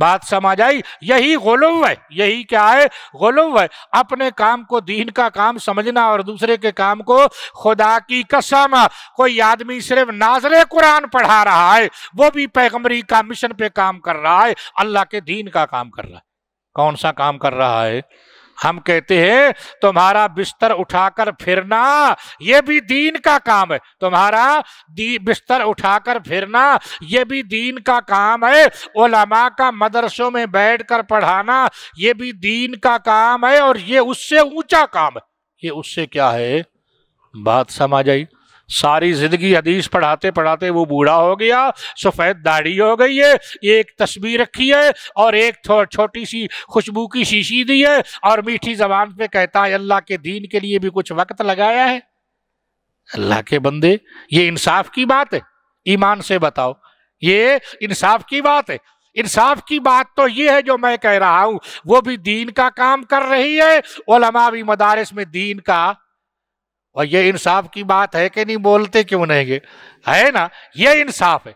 بات سمجھ آئی یہی غلو ہے یہی کیا ہے غلو ہے اپنے کام کو دین کا کام سمجھنا اور دوسرے کے کام کو خدا کی قسم کوئی آدمی صرف ناظر قرآن پڑھا رہا ہے وہ بھی پیغمری کا مشن پہ کام کر رہا ہے اللہ کے دین کا کام کر رہا ہے کون سا کام کر رہا ہے ہم کہتے ہیں تمہارا بستر اٹھا کر پھرنا یہ بھی دین کا کام ہے تمہارا بستر اٹھا کر پھرنا یہ بھی دین کا کام ہے علماء کا مدرسوں میں بیٹھ کر پڑھانا یہ بھی دین کا کام ہے اور یہ اس سے اونچا کام ہے یہ اس سے کیا ہے بات سمجھ آئی ساری زندگی حدیث پڑھاتے پڑھاتے وہ بوڑھا ہو گیا سفید داڑھی ہو گئی ہے ایک تصویر رکھی ہے اور ایک چھوٹی سی خوشبو کی شیشی دی ہے اور میٹھی زبان پہ کہتا ہے اللہ کے دین کے لیے بھی کچھ وقت لگایا ہے اللہ کے بندے یہ انصاف کی بات ہے ایمان سے بتاؤ یہ انصاف کی بات ہے انصاف کی بات تو یہ ہے جو میں کہہ رہا ہوں وہ بھی دین کا کام کر رہی ہے علماء بھی مدارس میں دین کا اور یہ انصاف کی بات ہے کہ نہیں بولتے کیوں نہیں گے ہے نا یہ انصاف ہے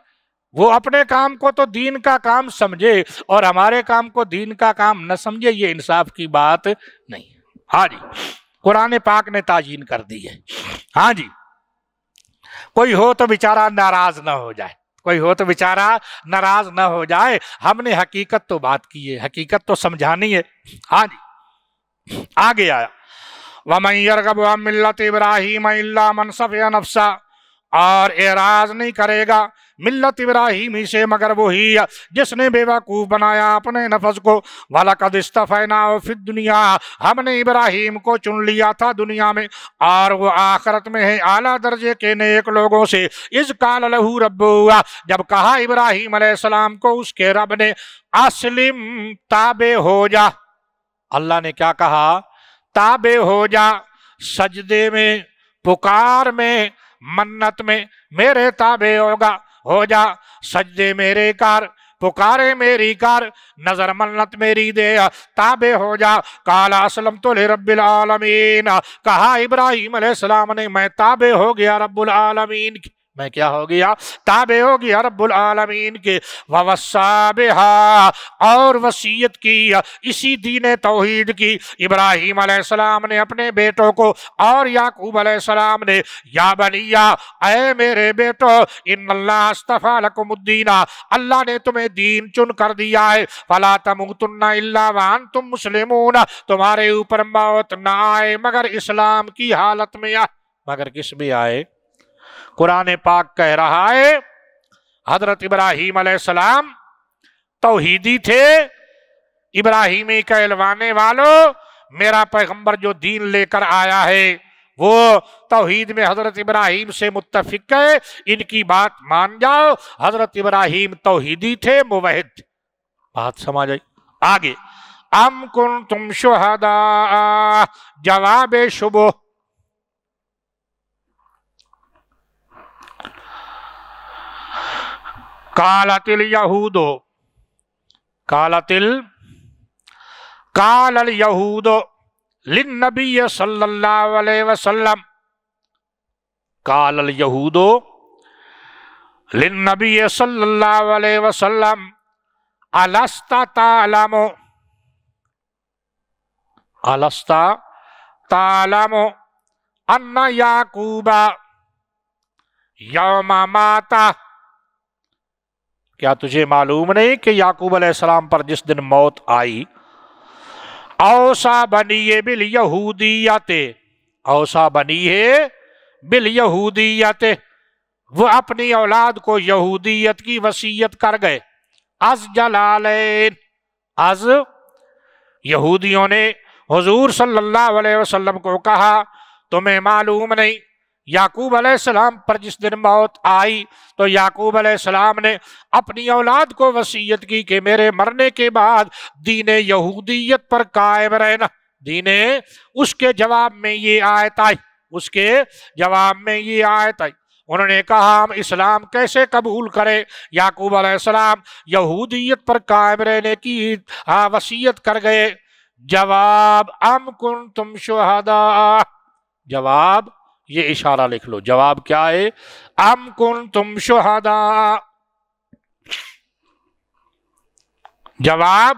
وہ اپنے کام کو تو دین کا کام سمجھے اور ہمارے کام کو دین کا کام نہ سمجھے یہ انصاف کی بات نہیں ہاں جی قرآن پاک نے تاجین کر دی ہے ہاں جی کوئی ہو تو بےچارا ناراض نہ ہو جائے کوئی ہو تو بےچارا ناراض نہ ہو جائے ہم نے حقیقت تو بات کی ہے حقیقت تو سمجھانی ہے ہاں جی آگے آیا ومن یرغب عن ملت ابراہیم الا من صفی نفسا اور اعراض نہیں کرے گا ملت ابراہیم ہی سے مگر وہی جس نے بے وقوف بنایا اپنے نفس کو وَلَقَدْ اسْتَفَيْنَا فِي الدُّنْيَا ہم نے ابراہیم کو چن لیا تھا دنیا میں اور وہ آخرت میں ہے اعلیٰ درجے کے نیک لوگوں سے اِذْ قَالَ لَهُ رَبُّ جب کہا ابراہیم علیہ السلام کو اس کے رب نے اسلم تابع ہو جا اللہ نے کیا کہا تابع ہو جا سجدے میں پکار میں منت میں میرے تابع ہوگا ہو جا سجدے میرے کار پکارے میری کار نظر منت میری دے تابع ہو جا کالا اسلم تو لے رب العالمین کہا ابراہیم علیہ السلام نے میں تابع ہو گیا رب العالمین کی میں کیا ہو گیا تابع ہو گیا رب العالمین کے ووسابہا اور وسیعت کی اسی دین توحید کی ابراہیم علیہ السلام نے اپنے بیٹوں کو اور یاکوب علیہ السلام نے یا بنیا اے میرے بیٹو ان اللہ استفا لکم الدین اللہ نے تمہیں دین چن کر دیا ہے فلا تموتن اللہ وانتم مسلمون تمہارے اوپر موت نہ آئے مگر اسلام کی حالت میں آئے مگر کس بھی آئے قرآن پاک کہہ رہا ہے حضرت ابراہیم علیہ السلام توحیدی تھے ابراہیمی کہلوانے والوں میرا پیغمبر جو دین لے کر آیا ہے وہ توحید میں حضرت ابراہیم سے متفق ہے ان کی بات مان جاؤ حضرت ابراہیم توحیدی تھے موہد بات سمجھ آئی آگے ام شہداء جواب شبہ قالت اليهود قالت ال قال اليهود للنبي صلى الله عليه وسلم قال اليهود للنبي صلى الله عليه وسلم ألست تعلم ألست تعلم أن يعقوب يوم مات کیا تجھے معلوم نہیں کہ یعقوب علیہ السلام پر جس دن موت آئی اوسا بنی بل یہودیت اوسا بنی بل یہودیت وہ اپنی اولاد کو یہودیت کی وسیعت کر گئے از جلالین نے حضور صلی اللہ علیہ وسلم کو کہا تمہیں معلوم نہیں یعقوب علیہ السلام پر جس دن موت آئی تو یعقوب علیہ السلام نے اپنی اولاد کو وسیعت کی کہ میرے مرنے کے بعد دین یہودیت پر قائم رہنا دین اس کے جواب میں یہ آیت آئی اس کے جواب میں یہ آیت آئی انہوں نے کہا ہم اسلام کیسے قبول کرے یعقوب علیہ السلام یہودیت پر قائم رہنے کی ہاں وسیعت کر گئے جواب ام تم شہدا جواب یہ اشارہ لکھ لو جواب کیا ہے ام کن تم شہدا جواب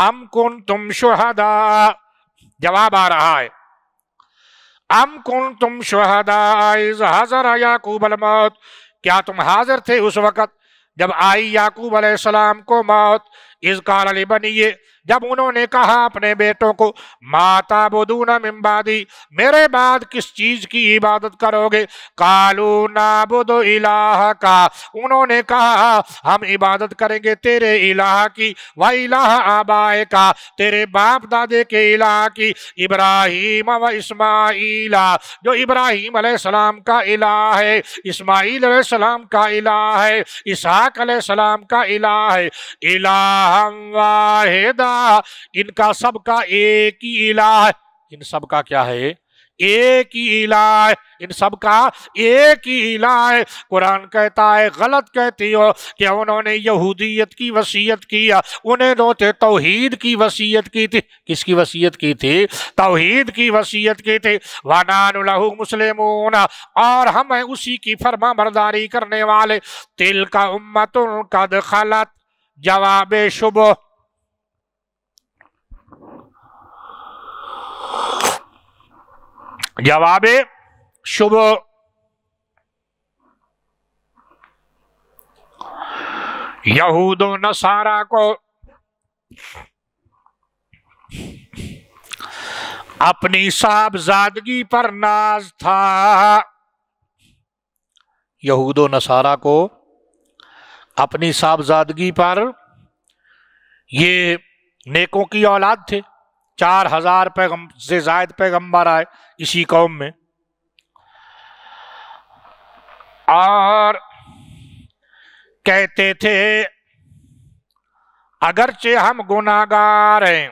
ام کن تم شہدا جواب آ رہا ہے ام کن تم شہدا حاضر یعقوب الموت کیا تم حاضر تھے اس وقت جب آئی علیہ السلام کو موت اس کار بنیے جب انہوں نے کہا اپنے بیٹوں کو ماتا بدون ممبادی میرے بعد کس چیز کی عبادت کرو گے کالو نابد الہ کا انہوں نے کہا ہم عبادت کریں گے تیرے الہ کی و الہ آبائے کا تیرے باپ دادے کے الہ کی ابراہیم و اسماعیل جو ابراہیم علیہ السلام کا الہ ہے اسماعیل علیہ السلام کا الہ ہے اسحاق علیہ السلام کا الہ ہے واحدہ ان کا سب کا ایک ہی الہ ان سب کا کیا ہے ایک ہی الہ ان سب کا ایک ہی الہ قرآن کہتا ہے غلط کہتی ہو کہ انہوں نے یہودیت کی وسیعت کیا انہیں توحید کی وسیعت کی تھی کس کی وسیعت کی تھی توحید کی وسیعت کی تھی وَنَانُ لَهُ مُسْلِمُونَ اور ہم اسی کی فرما برداری کرنے والے تِلْكَ اُمَّتُنْ قَدْ خَلَتْ جواب شبو جواب شب یہود و نصارا کو اپنی صاحبزادگی پر ناز تھا یہود و نصارا کو اپنی صاحبزادگی پر یہ نیکوں کی اولاد تھے چار ہزار پیغم سے زائد پیغمبر آئے اسی قوم میں اور کہتے تھے اگرچہ ہم گناگار ہیں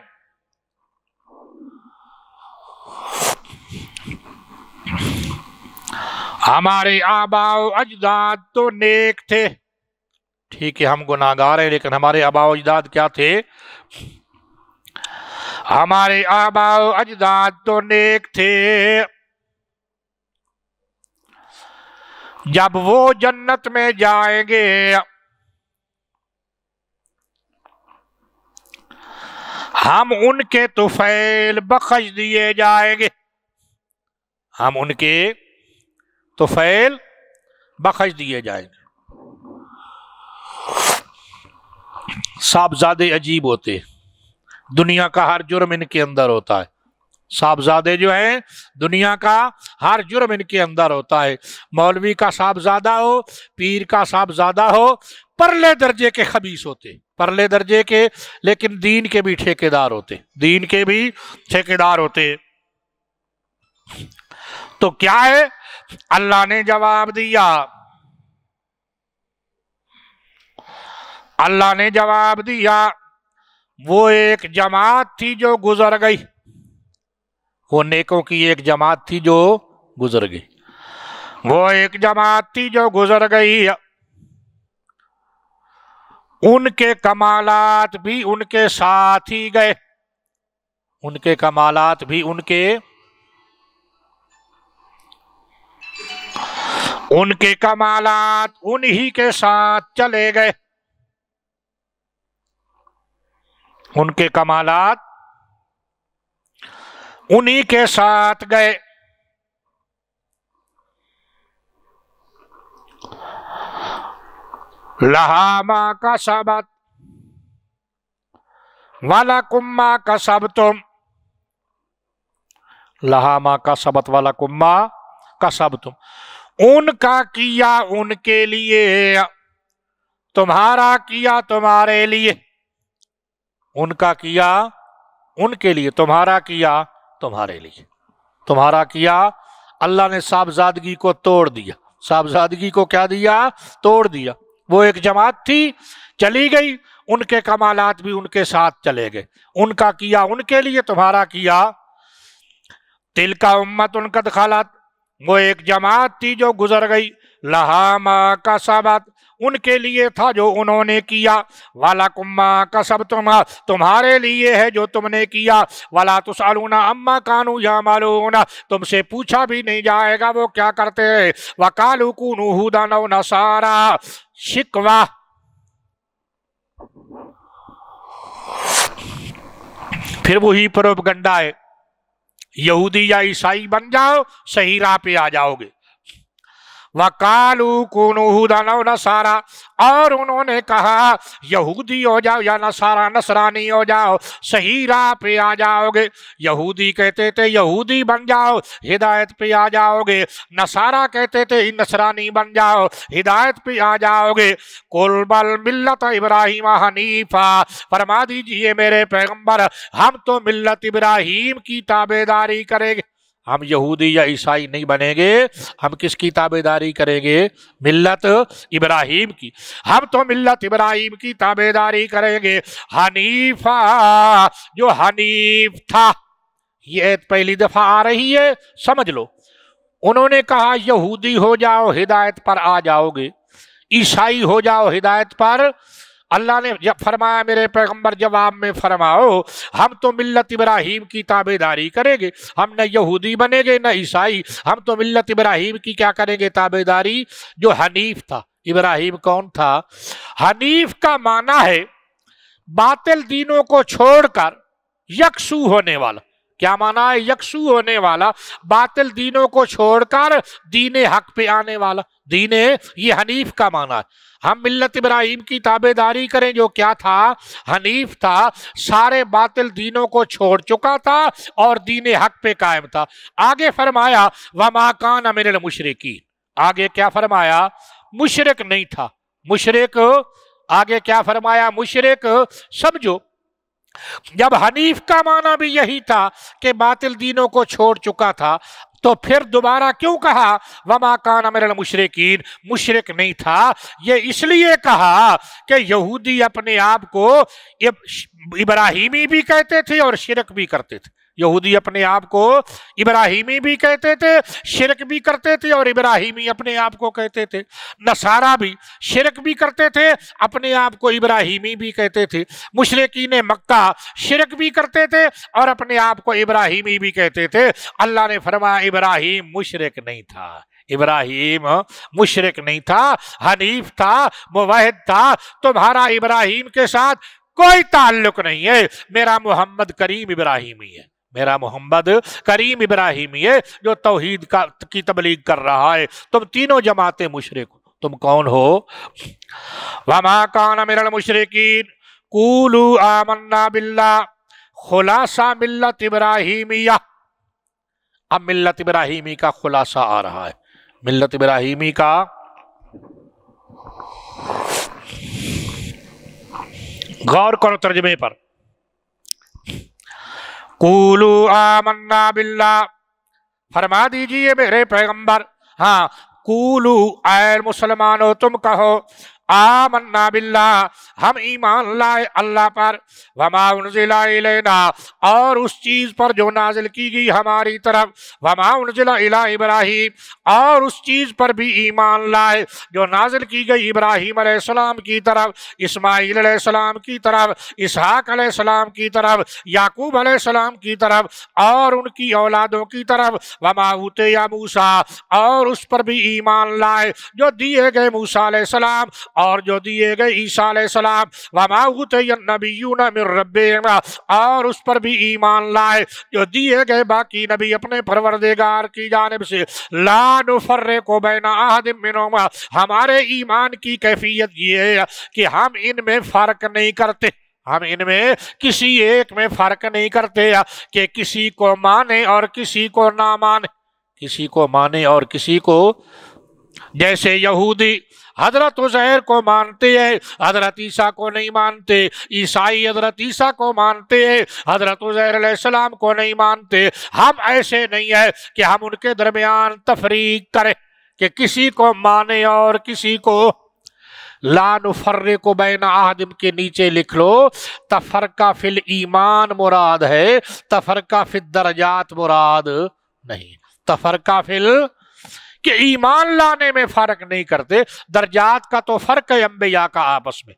ہمارے آباؤ اجداد تو نیک تھے ٹھیک ہے ہم گناگار ہیں لیکن ہمارے آباؤ اجداد کیا تھے ہمارے آبا اجداد تو نیک تھے جب وہ جنت میں جائیں گے ہم ان کے توفیل بخش دیے جائیں گے ہم ان کے توفیل بخش دیے جائیں گے صاحب زیادہ عجیب ہوتے ہیں دنیا کا ہر جرم ان کے اندر ہوتا ہے صاحبزادے جو ہیں دنیا کا ہر جرم ان کے اندر ہوتا ہے مولوی کا صاحبزادہ ہو پیر کا صاحبزادہ ہو پرلے درجے کے خبیص ہوتے پرلے درجے کے لیکن دین کے بھی ٹھیکے دار ہوتے دین کے بھی ٹھیکیدار دار ہوتے تو کیا ہے اللہ نے جواب دیا اللہ نے جواب دیا وہ ایک جماعت تھی جو گزر گئی وہ نیکوں کی ایک جماعت تھی جو گزر گئی وہ ایک جماعت تھی جو گزر گئی ان کے کمالات بھی ان کے ساتھ ہی گئے ان کے کمالات بھی ان کے ان کے کمالات انہی کے ساتھ چلے گئے ان کے کمالات انہی کے ساتھ گئے لہامہ کا سبت والا کما کا سب تم لہامہ کا سبت والا کما کا سب تم ان کا کیا ان کے لیے تمہارا کیا تمہارے لیے ان کا کیا ان کے لیے تمہارا کیا تمہارے لیے تمہارا کیا اللہ نے صاحبزادگی کو توڑ دیا صاحبزادگی کو کیا دیا توڑ دیا وہ ایک جماعت تھی چلی گئی ان کے کمالات بھی ان کے ساتھ چلے گئے ان کا کیا ان کے لیے تمہارا کیا تل کا امت ان کا دخالات وہ ایک جماعت تھی جو گزر گئی لہا ماں کا سابت ان کے لیے تھا جو انہوں نے کیا والا کما کا سب تما تمہارے لیے ہے جو تم نے کیا والا تو سالونا اما کانو یا مالونا تم سے پوچھا بھی نہیں جائے گا وہ کیا کرتے و کالو کو نسارا شکوا پھر وہی پروپ گنڈا ہے یہودی یا عیسائی بن جاؤ صحیح راہ پہ آ جاؤ گے وکال سارا اور انہوں نے کہا یہودی ہو جاؤ یا نسارا نسرانی ہو جاؤ صحیح راہ پہ آ جاؤ گے یہودی کہتے تھے یہودی بن جاؤ ہدایت پہ آ جاؤ گے نصارا کہتے تھے نسرانی بن جاؤ ہدایت پہ آ جاؤ گے کلبل ملت ابراہیم حنیفہ فرما دیجئے میرے پیغمبر ہم تو ملت ابراہیم کی تابداری داری کریں گے ہم یہودی یا عیسائی نہیں بنیں گے ہم کس کی تابے داری کریں گے ملت ابراہیم کی ہم تو ملت ابراہیم کی تابے داری کریں گے حنیفہ جو حنیف تھا یہ پہلی دفعہ آ رہی ہے سمجھ لو انہوں نے کہا یہودی ہو جاؤ ہدایت پر آ جاؤ گے عیسائی ہو جاؤ ہدایت پر اللہ نے جب فرمایا میرے پیغمبر جواب میں فرماؤ ہم تو ملت ابراہیم کی تابے داری کریں گے ہم نہ یہودی بنے گے نہ عیسائی ہم تو ملت ابراہیم کی کیا کریں گے تابے داری جو حنیف تھا ابراہیم کون تھا حنیف کا معنی ہے باطل دینوں کو چھوڑ کر یکسو ہونے والا کیا معنی ہے یکسو ہونے والا باطل دینوں کو چھوڑ کر دین حق پہ آنے والا دین یہ حنیف کا معنی ہے ہم ملت ابراہیم کی تابے داری کریں جو کیا تھا حنیف تھا سارے باطل دینوں کو چھوڑ چکا تھا اور دین حق پہ قائم تھا آگے فرمایا وَمَا كَانَ مِنَ الْمُشْرِقِينَ آگے کیا فرمایا مشرق نہیں تھا مشرق آگے کیا فرمایا مشرق سمجھو جب حنیف کا معنی بھی یہی تھا کہ باطل دینوں کو چھوڑ چکا تھا تو پھر دوبارہ کیوں کہا وما کان امر المشرقین مشرق نہیں تھا یہ اس لیے کہا کہ یہودی اپنے آپ کو ابراہیمی بھی کہتے تھے اور شرک بھی کرتے تھے یہودی اپنے آپ کو ابراہیمی بھی کہتے تھے شرک بھی کرتے تھے اور ابراہیمی اپنے آپ کو کہتے تھے نصارہ بھی شرک بھی کرتے تھے اپنے آپ کو ابراہیمی بھی کہتے تھے مشرقین مکہ شرک بھی کرتے تھے اور اپنے آپ کو ابراہیمی بھی کہتے تھے اللہ نے فرما ابراہیم مشرق نہیں تھا ابراہیم مشرق نہیں تھا حنیف تھا موہد تھا تمہارا ابراہیم کے ساتھ کوئی تعلق نہیں ہے میرا محمد کریم ابراہیمی ہے میرا محمد کریم ابراہیم یہ جو توحید کا کی تبلیغ کر رہا ہے تم تینوں جماعتیں مشرق تم کون ہو آمنا باللہ خلاصہ ملت ابراہیمیہ اب ملت ابراہیمی کا خلاصہ آ رہا ہے ملت ابراہیمی کا غور کرو ترجمے پر قولو آمنا باللہ فرما دیجئے میرے پیغمبر ہاں قولو اے آئے تم کہو آمنا باللہ ہم ایمان لائے اللہ پر وما انزل الینا اور اس چیز پر جو نازل کی گئی ہماری طرف وما انزل الی ابراہیم اور اس چیز پر بھی ایمان لائے جو نازل کی گئی ابراہیم علیہ السلام کی طرف اسماعیل علیہ السلام کی طرف اسحاق علیہ السلام کی طرف یعقوب علیہ السلام کی طرف اور ان کی اولادوں کی طرف وما اوتے یا موسیٰ اور اس پر بھی ایمان لائے جو دیے گئے موسیٰ علیہ السلام اور جو دیئے گئے عیسیٰ علیہ السلام وَمَا هُتَيَ النَّبِيُّنَ مِن رَبِّهِمَا اور اس پر بھی ایمان لائے جو دیئے گئے باقی نبی اپنے پروردگار کی جانب سے لا نفرقو بین آہد منوما ہمارے ایمان کی قیفیت یہ ہے کہ ہم ان میں فرق نہیں کرتے ہم ان میں کسی ایک میں فرق نہیں کرتے کہ کسی کو مانے اور کسی کو نہ مانے کسی کو مانے اور کسی کو جیسے یہودی حضرت عزیر کو مانتے ہیں حضرت عیسیٰ کو نہیں مانتے عیسائی حضرت عیسیٰ کو مانتے ہیں حضرت عزیر علیہ السلام کو نہیں مانتے ہم ایسے نہیں ہیں کہ ہم ان کے درمیان تفریق کریں کہ کسی کو مانے اور کسی کو لان و کو بین آدم کے نیچے لکھ لو تفرقہ فی ایمان مراد ہے تفرقہ فی درجات مراد نہیں تفرقہ فی کہ ایمان لانے میں فرق نہیں کرتے درجات کا تو فرق ہے انبیاء کا آپس میں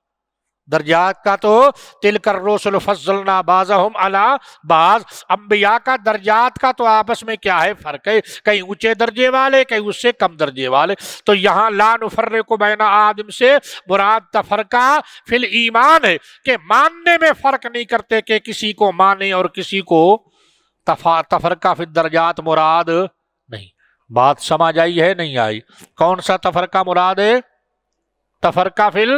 درجات کا تو تل کر روسل علا باز انبیاء کا درجات کا تو آپس میں کیا ہے فرق ہے کہیں اونچے درجے والے کہیں اس سے کم درجے والے تو یہاں لا نفرق بین کو آدم سے مراد تفرقہ فی ایمان ہے کہ ماننے میں فرق نہیں کرتے کہ کسی کو مانے اور کسی کو تفرقہ فی درجات مراد بات سمجھ آئی ہے نہیں آئی کون سا تفرقہ مراد ہے تفرقہ فل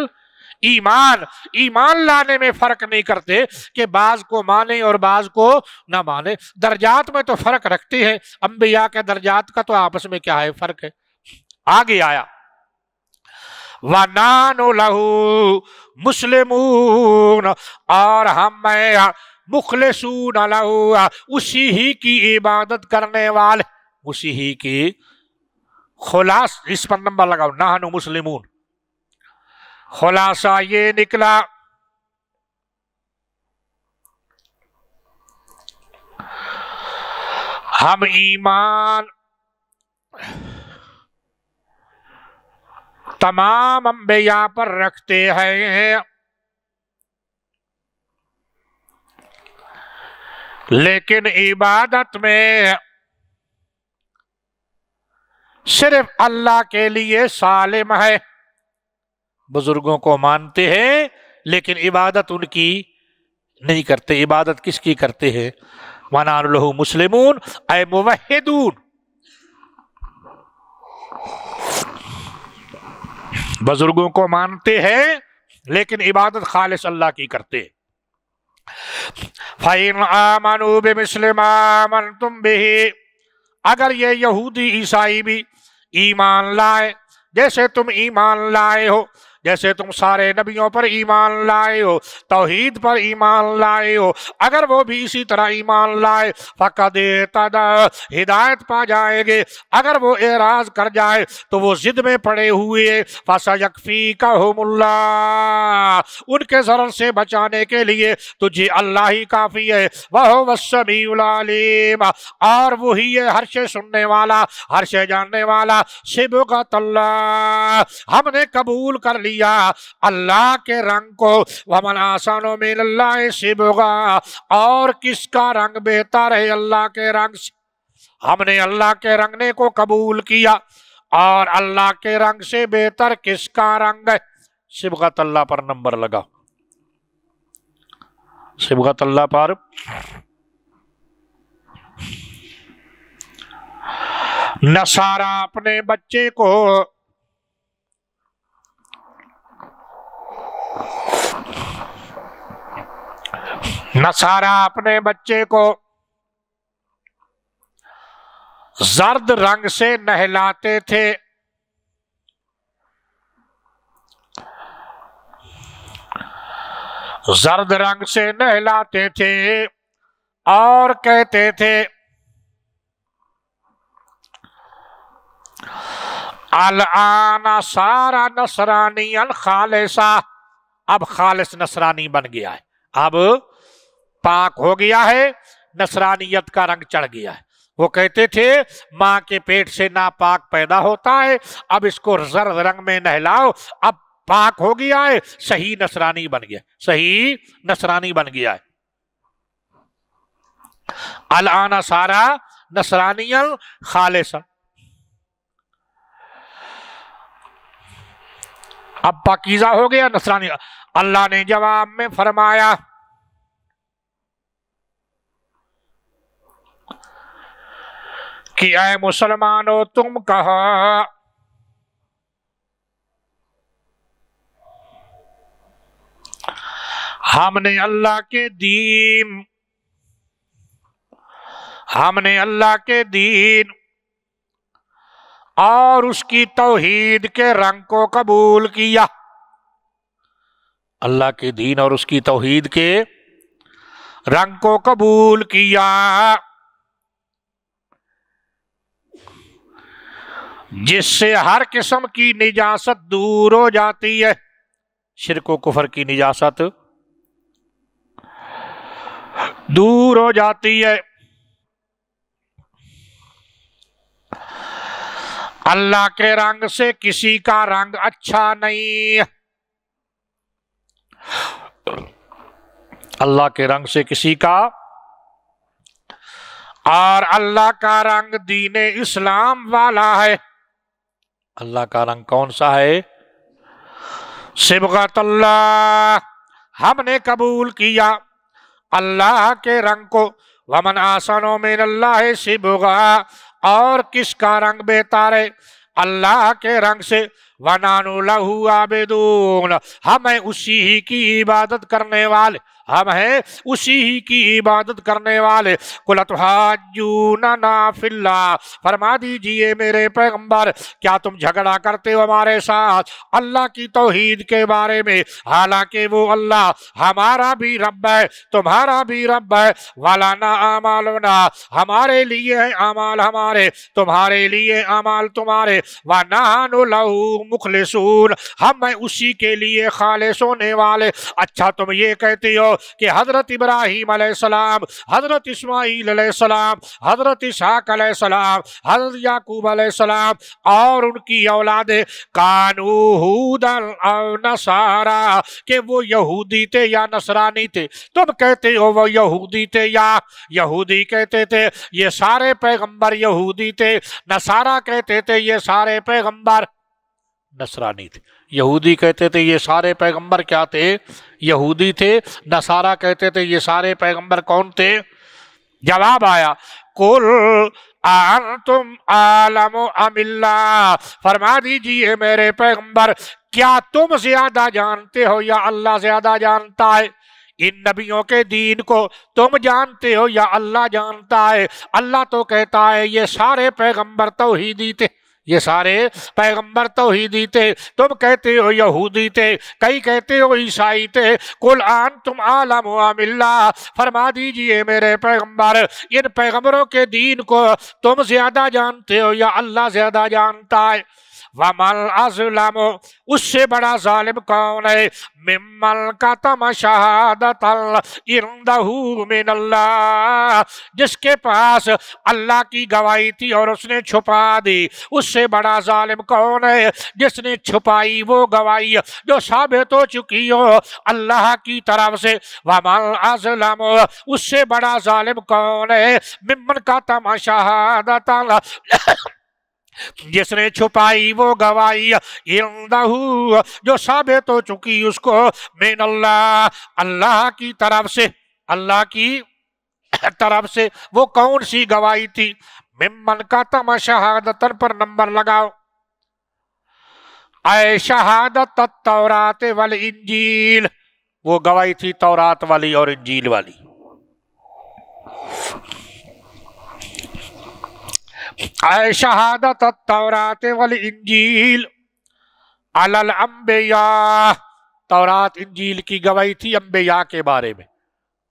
ایمان ایمان لانے میں فرق نہیں کرتے کہ بعض کو مانے اور بعض کو نہ مانے درجات میں تو فرق رکھتے ہیں انبیاء کے درجات کا تو آپس میں کیا ہے فرق ہے آگے آیا وَنَانُ لَهُ مُسْلِمُونَ اور ہم لہو اسی ہی کی عبادت کرنے والے کی خلاص اس پر نمبر لگاؤ مسلمون خلاصہ یہ نکلا ہم ایمان تمام انبیاء پر رکھتے ہیں لیکن عبادت میں صرف اللہ کے لیے سالم ہے بزرگوں کو مانتے ہیں لیکن عبادت ان کی نہیں کرتے عبادت کس کی کرتے ہیں مانا الح مسلمون اے موحدون بزرگوں کو مانتے ہیں لیکن عبادت خالص اللہ کی کرتے فیم عامنسلم تم بھی اگر یہ یہودی عیسائی بھی ایمان لائے جیسے تم ایمان لائے ہو جیسے تم سارے نبیوں پر ایمان لائے ہو توحید پر ایمان لائے ہو اگر وہ بھی اسی طرح ایمان لائے فقد ہدایت پا جائے گے اگر وہ اعراض کر جائے تو وہ ضد میں پڑے ہوئے فَسَيَكْفِيكَهُمُ کا ان کے ذرن سے بچانے کے لیے تجھے اللہ ہی کافی ہے وَهُوَ وسمی العالم اور وہی ہے ہر شے سننے والا ہر شے جاننے والا سبغت اللہ ہم نے قبول کر لیا دیا اللہ کے رنگ کو اور کس کا رنگ بہتر ہے اللہ کے رنگ سے ہم نے اللہ کے رنگنے کو قبول کیا اور اللہ کے رنگ سے بہتر کس کا رنگ ہے سبغت اللہ پر نمبر لگا سبغت اللہ پر نصارہ اپنے بچے کو نسارا اپنے بچے کو زرد رنگ سے نہلاتے تھے زرد رنگ سے نہلاتے تھے اور کہتے تھے سارا نصرانی الخالصہ اب خالص نصرانی بن گیا ہے اب پاک ہو گیا ہے نصرانیت کا رنگ چڑھ گیا ہے وہ کہتے تھے ماں کے پیٹ سے ناپاک پاک پیدا ہوتا ہے اب اس کو زرد رنگ میں نہلاؤ اب پاک ہو گیا ہے صحیح نصرانی بن گیا صحیح نصرانی بن گیا ہے الانہ سارا نصرانی خالصہ اب پاکیزہ ہو گیا نصرانی اللہ نے جواب میں فرمایا کہ اے مسلمانوں تم کہا ہم نے اللہ کے دین ہم نے اللہ کے دین اور اس کی توحید کے رنگ کو قبول کیا اللہ کے دین اور اس کی توحید کے رنگ کو قبول کیا جس سے ہر قسم کی نجاست دور ہو جاتی ہے شرک و کفر کی نجاست دور ہو جاتی ہے اللہ کے رنگ سے کسی کا رنگ اچھا نہیں اللہ کے رنگ سے کسی کا اور اللہ کا رنگ دین اسلام والا ہے اللہ کا رنگ کون سا ہے سبغت اللہ ہم نے قبول کیا اللہ کے رنگ کو ومن آسانوں میں اللہ سبغا اور کس کا رنگ بہتر ہے اللہ کے رنگ سے وَنَانُ لَهُ عَبِدُونَ ہمیں اسی ہی کی عبادت کرنے والے ہم ہیں اسی ہی کی عبادت کرنے والے قلت حاجون نافلا فرما دیجئے میرے پیغمبر کیا تم جھگڑا کرتے ہو ہمارے ساتھ اللہ کی توحید کے بارے میں حالانکہ وہ اللہ ہمارا بھی رب ہے تمہارا بھی رب ہے والانا آمالونا ہمارے لیے اعمال ہمارے تمہارے لیے اعمال تمہارے وَنَحَنُ لَهُ مُخْلِصُونَ ہم میں اسی کے لیے خالص ہونے والے اچھا تم یہ کہتے ہو کہ حضرت ابراہیم علیہ السلام حضرت اسماعیل علیہ السلام حضرت اسحاق علیہ السلام حضرت یعقوب علیہ السلام اور ان کی اولادیں کانو ہودن او نصارا کہ وہ یہودی تھے یا نصرانی تھے تم کہتے ہو وہ یہودی تھے یا یہودی کہتے تھے یہ سارے پیغمبر یہودی تھے نصارا کہتے تھے یہ سارے پیغمبر نصرانی تھے یہودی کہتے تھے یہ سارے پیغمبر کیا تھے یہودی تھے نصارہ کہتے تھے یہ سارے پیغمبر کون تھے جواب آیا کل تم عالم فرما دیجئے میرے پیغمبر کیا تم زیادہ جانتے ہو یا اللہ زیادہ جانتا ہے ان نبیوں کے دین کو تم جانتے ہو یا اللہ جانتا ہے اللہ تو کہتا ہے یہ سارے پیغمبر توحیدی تھے یہ سارے پیغمبر توحیدی تھے تم کہتے ہو یہودی تھے کئی کہتے ہو عیسائی تھے کل آن تم عالم و اللہ فرما دیجئے میرے پیغمبر ان پیغمبروں کے دین کو تم زیادہ جانتے ہو یا اللہ زیادہ جانتا ہے ومل ازلم اس سے بڑا ظالم کون ہے ممل کا تم شہادت اللہ من اللہ جس کے پاس اللہ کی گواہی تھی اور اس نے چھپا دی اس سے بڑا ظالم کون ہے جس نے چھپائی وہ گواہی جو ثابت ہو چکی ہو اللہ کی طرف سے ومل ازلم اس سے بڑا ظالم کون ہے ممن کا تم شہادت اللہ جس نے چھپائی وہ گوائی اندہو جو ثابت ہو چکی اس کو اللہ اللہ اللہ کی کی طرف طرف سے سے وہ کون سی گواہی تھی ممن تم شہادت پر نمبر لگاؤ اے شہادت تورات والانجیل وہ گواہی تھی تورات والی اور انجیل والی اے شہادت التورات والانجیل علی الانبیاء تورات انجیل کی گواہی تھی انبیاء کے بارے میں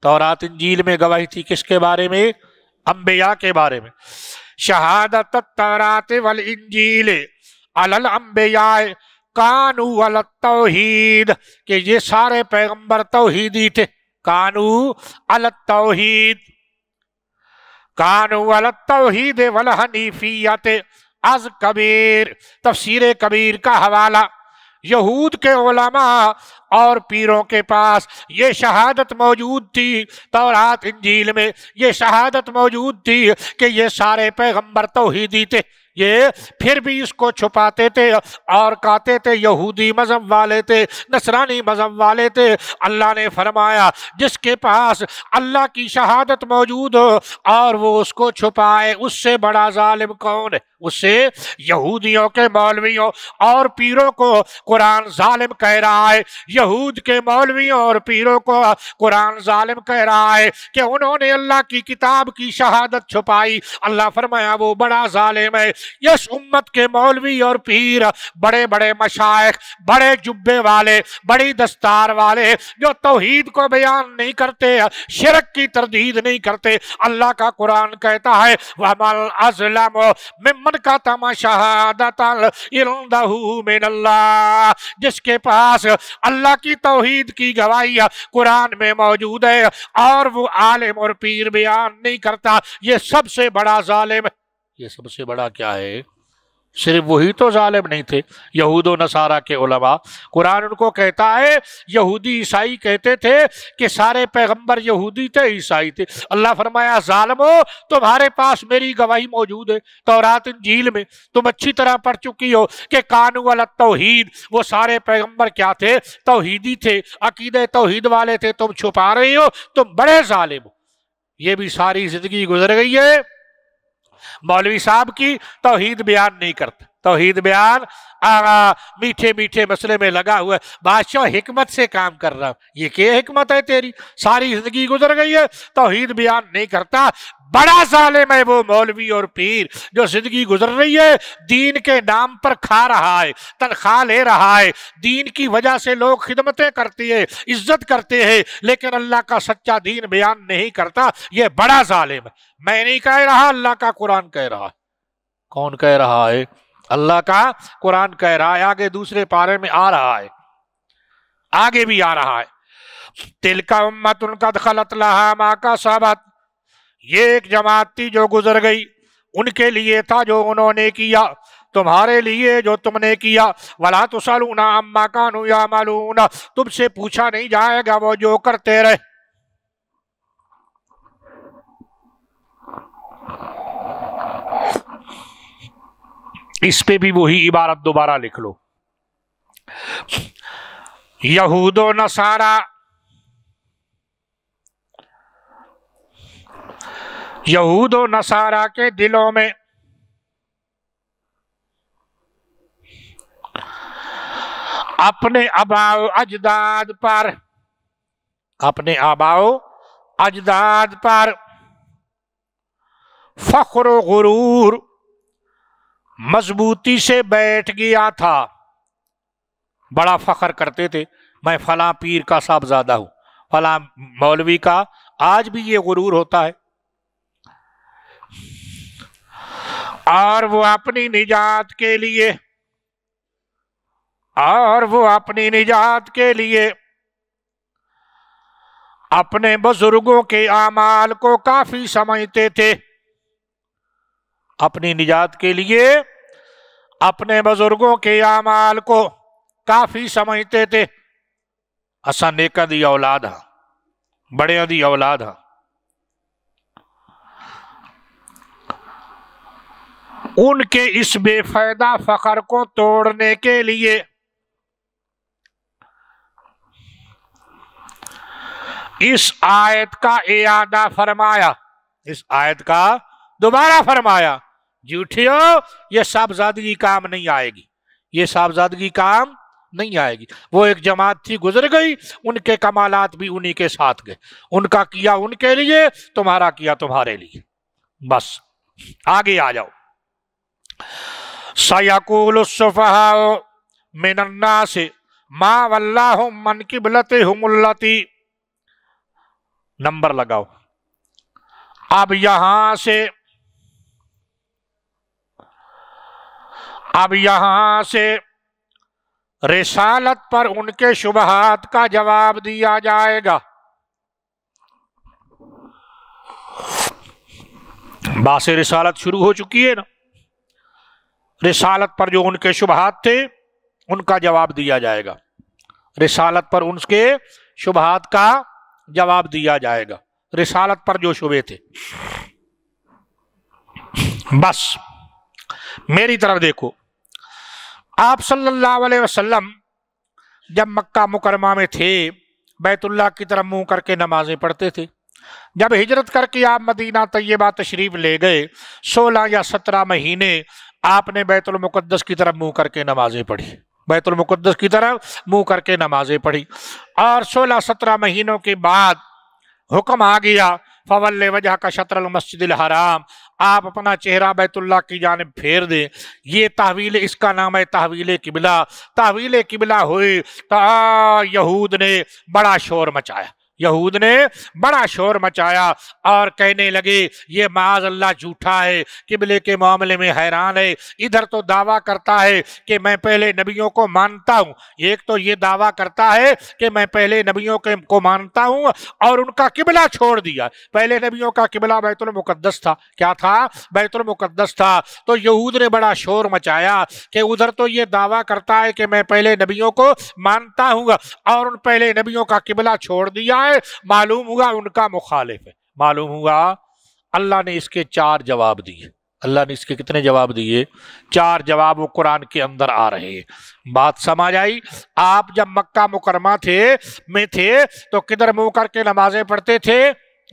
تورات انجیل میں گوائی تھی کس کے بارے میں انبیاء کے بارے میں شہادت التورات والانجیل علی الانبیاء کانو علی التوحید کہ یہ سارے پیغمبر توحیدی تھے کانو علی التوحید کانو ال توحید ویفیتے از کبیر تفسیر کبیر کا حوالہ یہود کے علماء اور پیروں کے پاس یہ شہادت موجود تھی تورات انجیل میں یہ شہادت موجود تھی کہ یہ سارے پیغمبر توحیدی تھے یہ پھر بھی اس کو چھپاتے تھے اور کہتے تھے یہودی مذہب والے تھے نصرانی مذہب والے تھے اللہ نے فرمایا جس کے پاس اللہ کی شہادت موجود ہو اور وہ اس کو چھپائے اس سے بڑا ظالم کون ہے اس سے یہودیوں کے مولویوں اور پیروں کو قرآن ظالم کہہ رہا ہے یہود کے مولویوں اور پیروں کو قرآن ظالم کہہ رہا ہے کہ انہوں نے اللہ کی کتاب کی شہادت چھپائی اللہ فرمایا وہ بڑا ظالم ہے امت کے مولوی اور پیر بڑے بڑے مشائق بڑے جبے والے بڑی دستار والے جو توحید کو بیان نہیں کرتے شرک کی تردید نہیں کرتے اللہ کا قرآن کہتا ہے مِمَّنْ قَتَمَ تما مِنَ اللہ جس کے پاس اللہ کی توحید کی گواہی قرآن میں موجود ہے اور وہ عالم اور پیر بیان نہیں کرتا یہ سب سے بڑا ظالم ہے یہ سب سے بڑا کیا ہے صرف وہی تو ظالم نہیں تھے یہود و نصارہ کے علماء قرآن ان کو کہتا ہے یہودی عیسائی کہتے تھے کہ سارے پیغمبر یہودی تھے عیسائی تھے اللہ فرمایا تمہارے پاس میری گواہی موجود ہے تورات انجیل میں تم اچھی طرح پڑھ چکی ہو کہ کانو وال توحید وہ سارے پیغمبر کیا تھے توحیدی تھے عقید توحید والے تھے تم چھپا رہے ہو تم بڑے ظالم ہو یہ بھی ساری زندگی گزر گئی ہے مولوی صاحب کی توحید بیان نہیں کرتے توحید بیان میٹھے میٹھے مسئلے میں لگا ہوا بادشاہ حکمت سے کام کر رہا یہ کیا حکمت ہے تیری ساری زندگی گزر گئی ہے توحید بیان نہیں کرتا بڑا ظالم ہے وہ مولوی اور پیر جو زندگی گزر رہی ہے دین کے نام پر کھا رہا ہے تنخواہ لے رہا ہے دین کی وجہ سے لوگ خدمتیں کرتے ہیں عزت کرتے ہیں لیکن اللہ کا سچا دین بیان نہیں کرتا یہ بڑا ظالم ہے میں نہیں کہہ رہا اللہ کا قرآن کہہ رہا کون کہہ رہا ہے اللہ کا قرآن کہہ رہا ہے آگے دوسرے پارے میں آ رہا ہے آگے بھی آ رہا ہے تل کا دخلت لہا ماں کا صحبت یہ ایک جماعت تھی جو گزر گئی ان کے لیے تھا جو انہوں نے کیا تمہارے لیے جو تم نے کیا ولا تو سالون کا نو یا تم سے پوچھا نہیں جائے گا وہ جو کرتے رہے اس پہ بھی وہی عبارت دوبارہ لکھ لو یہود و نصارہ یہود و نصارہ کے دلوں میں اپنے اباؤ اجداد پر اپنے اباؤ اجداد پر فخر و غرور مضبوطی سے بیٹھ گیا تھا بڑا فخر کرتے تھے میں فلاں پیر کا زیادہ ہوں فلاں مولوی کا آج بھی یہ غرور ہوتا ہے اور وہ اپنی نجات کے لیے اور وہ اپنی نجات کے لیے اپنے بزرگوں کے اعمال کو کافی سمجھتے تھے اپنی نجات کے لیے اپنے بزرگوں کے اعمال کو کافی سمجھتے تھے اسا دی اولاد ہاں بڑے دی اولاد ہاں ان کے اس بے فائدہ فخر کو توڑنے کے لیے اس آیت کا اعادہ فرمایا اس آیت کا دوبارہ فرمایا جی یہ صاحبزادگی کام نہیں آئے گی یہ صاحبزادگی کام نہیں آئے گی وہ ایک جماعت تھی گزر گئی ان کے کمالات بھی انہی کے ساتھ گئے ان کا کیا ان کے لیے تمہارا کیا تمہارے لیے بس آگے آ جاؤ من الناس ما من ون اللتی نمبر لگاؤ اب یہاں سے اب یہاں سے رسالت پر ان کے شبہات کا جواب دیا جائے گا باس رسالت شروع ہو چکی ہے نا رسالت پر جو ان کے شبہات تھے ان کا جواب دیا جائے گا رسالت پر ان کے شبہات کا جواب دیا جائے گا رسالت پر جو شبے تھے بس میری طرف دیکھو آپ صلی اللہ علیہ وسلم جب مکہ مکرمہ میں تھے بیت اللہ کی طرف منہ کر کے نمازیں پڑھتے تھے جب ہجرت کر کے آپ مدینہ طیبہ تشریف لے گئے سولہ یا سترہ مہینے آپ نے بیت المقدس کی طرف منہ کر کے نمازیں پڑھی بیت المقدس کی طرف منہ کر کے نمازیں پڑھی اور سولہ سترہ مہینوں کے بعد حکم آ گیا فول وجہ کا شطر المسجد الحرام آپ اپنا چہرہ بیت اللہ کی جانب پھیر دیں یہ تحویل اس کا نام ہے تحویل قبلہ تحویل قبلہ ہوئی تو یہود نے بڑا شور مچایا یہود نے بڑا شور مچایا اور کہنے لگے یہ معاذ اللہ جھوٹا ہے قبلے کے معاملے میں حیران ہے ادھر تو دعویٰ کرتا ہے کہ میں پہلے نبیوں کو مانتا ہوں ایک تو یہ دعویٰ کرتا ہے کہ میں پہلے نبیوں کو مانتا ہوں اور ان کا قبلہ چھوڑ دیا پہلے نبیوں کا قبلہ بیت المقدس تھا کیا تھا بیت المقدس تھا تو یہود نے بڑا شور مچایا کہ ادھر تو یہ دعویٰ کرتا ہے کہ میں پہلے نبیوں کو مانتا ہوں اور ان پہلے نبیوں کا قبلہ چھوڑ دیا ہے ہے ہے معلوم معلوم ہوا ہوا ان کا مخالف اللہ نے اس کے چار جواب دیے اللہ نے اس کے کتنے جواب دیے چار جواب وہ قرآن کے اندر آ رہے ہیں بات سمجھ آئی آپ جب مکہ مکرمہ تھے میں تھے تو کدھر منہ کر کے نمازیں پڑھتے تھے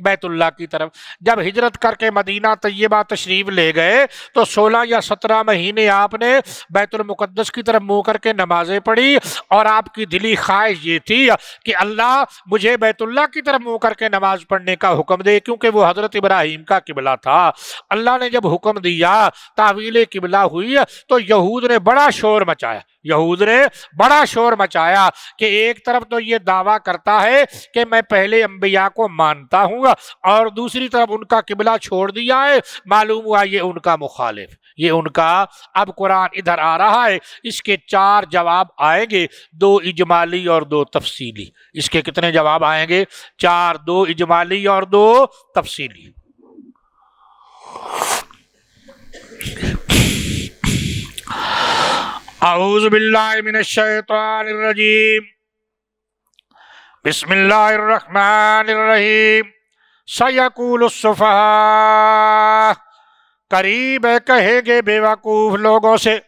بیت اللہ کی طرف جب ہجرت کر کے مدینہ طیبہ تشریف لے گئے تو سولہ یا سترہ مہینے آپ نے بیت المقدس کی طرف منہ کر کے نمازیں پڑھی اور آپ کی دلی خواہش یہ تھی کہ اللہ مجھے بیت اللہ کی طرف منہ کر کے نماز پڑھنے کا حکم دے کیونکہ وہ حضرت ابراہیم کا قبلہ تھا اللہ نے جب حکم دیا تعویل قبلہ ہوئی تو یہود نے بڑا شور مچایا یہود نے بڑا شور مچایا کہ ایک طرف تو یہ دعویٰ کرتا ہے کہ میں پہلے انبیاء کو مانتا ہوں گا اور دوسری طرف ان کا قبلہ چھوڑ دیا ہے معلوم ہوا یہ ان کا مخالف یہ ان کا اب قرآن ادھر آ رہا ہے اس کے چار جواب آئیں گے دو اجمالی اور دو تفصیلی اس کے کتنے جواب آئیں گے چار دو اجمالی اور دو تفصیلی اعوذ باللہ من الشیطان الرجیم بسم اللہ الرحمن الرحیم سیقول الصفحہ قریب ہے کہے گے بے وقوف لوگوں سے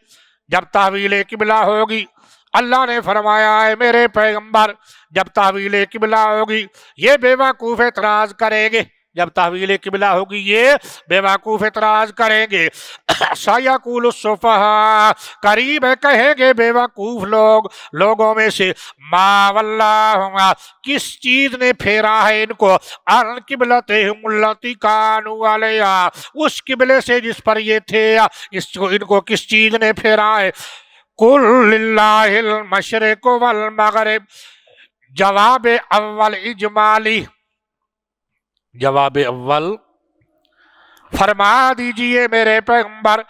جب تحویل قبلہ ہوگی اللہ نے فرمایا ہے میرے پیغمبر جب تحویل قبلہ ہوگی یہ بے وقوف اعتراض کریں گے جب تحویل قبلہ ہوگی یہ بے وقوف اعتراض کریں گے *coughs* قریب ہے کہیں گے بے وقوف لوگ لوگوں میں سے ما واللہ کس چیز نے پھیرا ہے ان کو کانو علیہ اس قبلے سے جس پر یہ تھے ان کو کس چیز نے پھیرا ہے المشرق والمغرب جواب اول اجمالی جواب اول فرما دیجئے میرے پیغمبر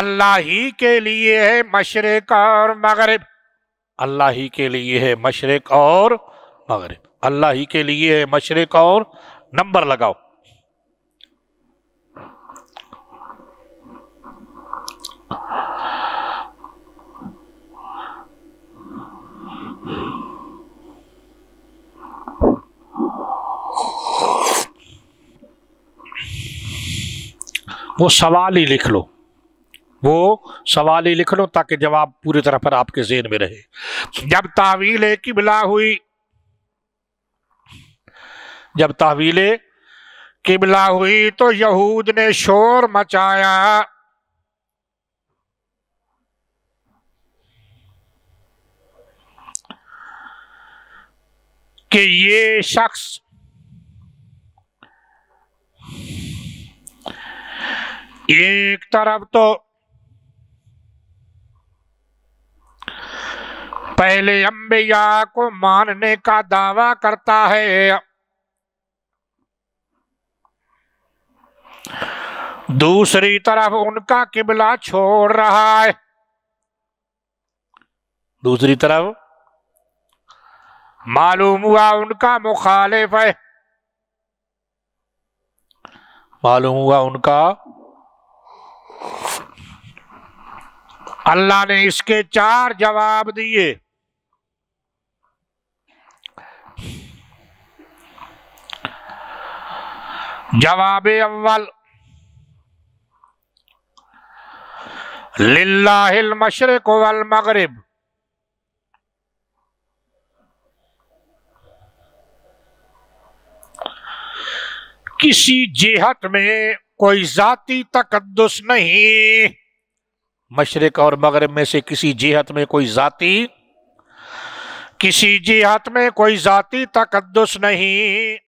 اللہ ہی کے لیے ہے مشرق اور مغرب اللہ ہی کے لیے ہے مشرق اور مغرب اللہ ہی کے لیے ہے مشرق اور نمبر لگاؤ وہ سوال ہی لکھ لو وہ سوال ہی لکھ لو تاکہ جواب پوری طرح پر آپ کے ذہن میں رہے جب تحویل کی بلا ہوئی جب تحویل کی بلا ہوئی تو یہود نے شور مچایا کہ یہ شخص ایک طرف تو پہلے امبیا کو ماننے کا دعوی کرتا ہے دوسری طرف ان کا قبلہ چھوڑ رہا ہے دوسری طرف معلوم ہوا ان کا مخالف ہے معلوم ہوا ان کا اللہ نے اس کے چار جواب دیے جواب اول للہ المشرق والمغرب کسی جہت میں کوئی ذاتی تقدس نہیں مشرق اور مغرب میں سے کسی جہت میں کوئی ذاتی کسی جہت میں کوئی ذاتی تقدس نہیں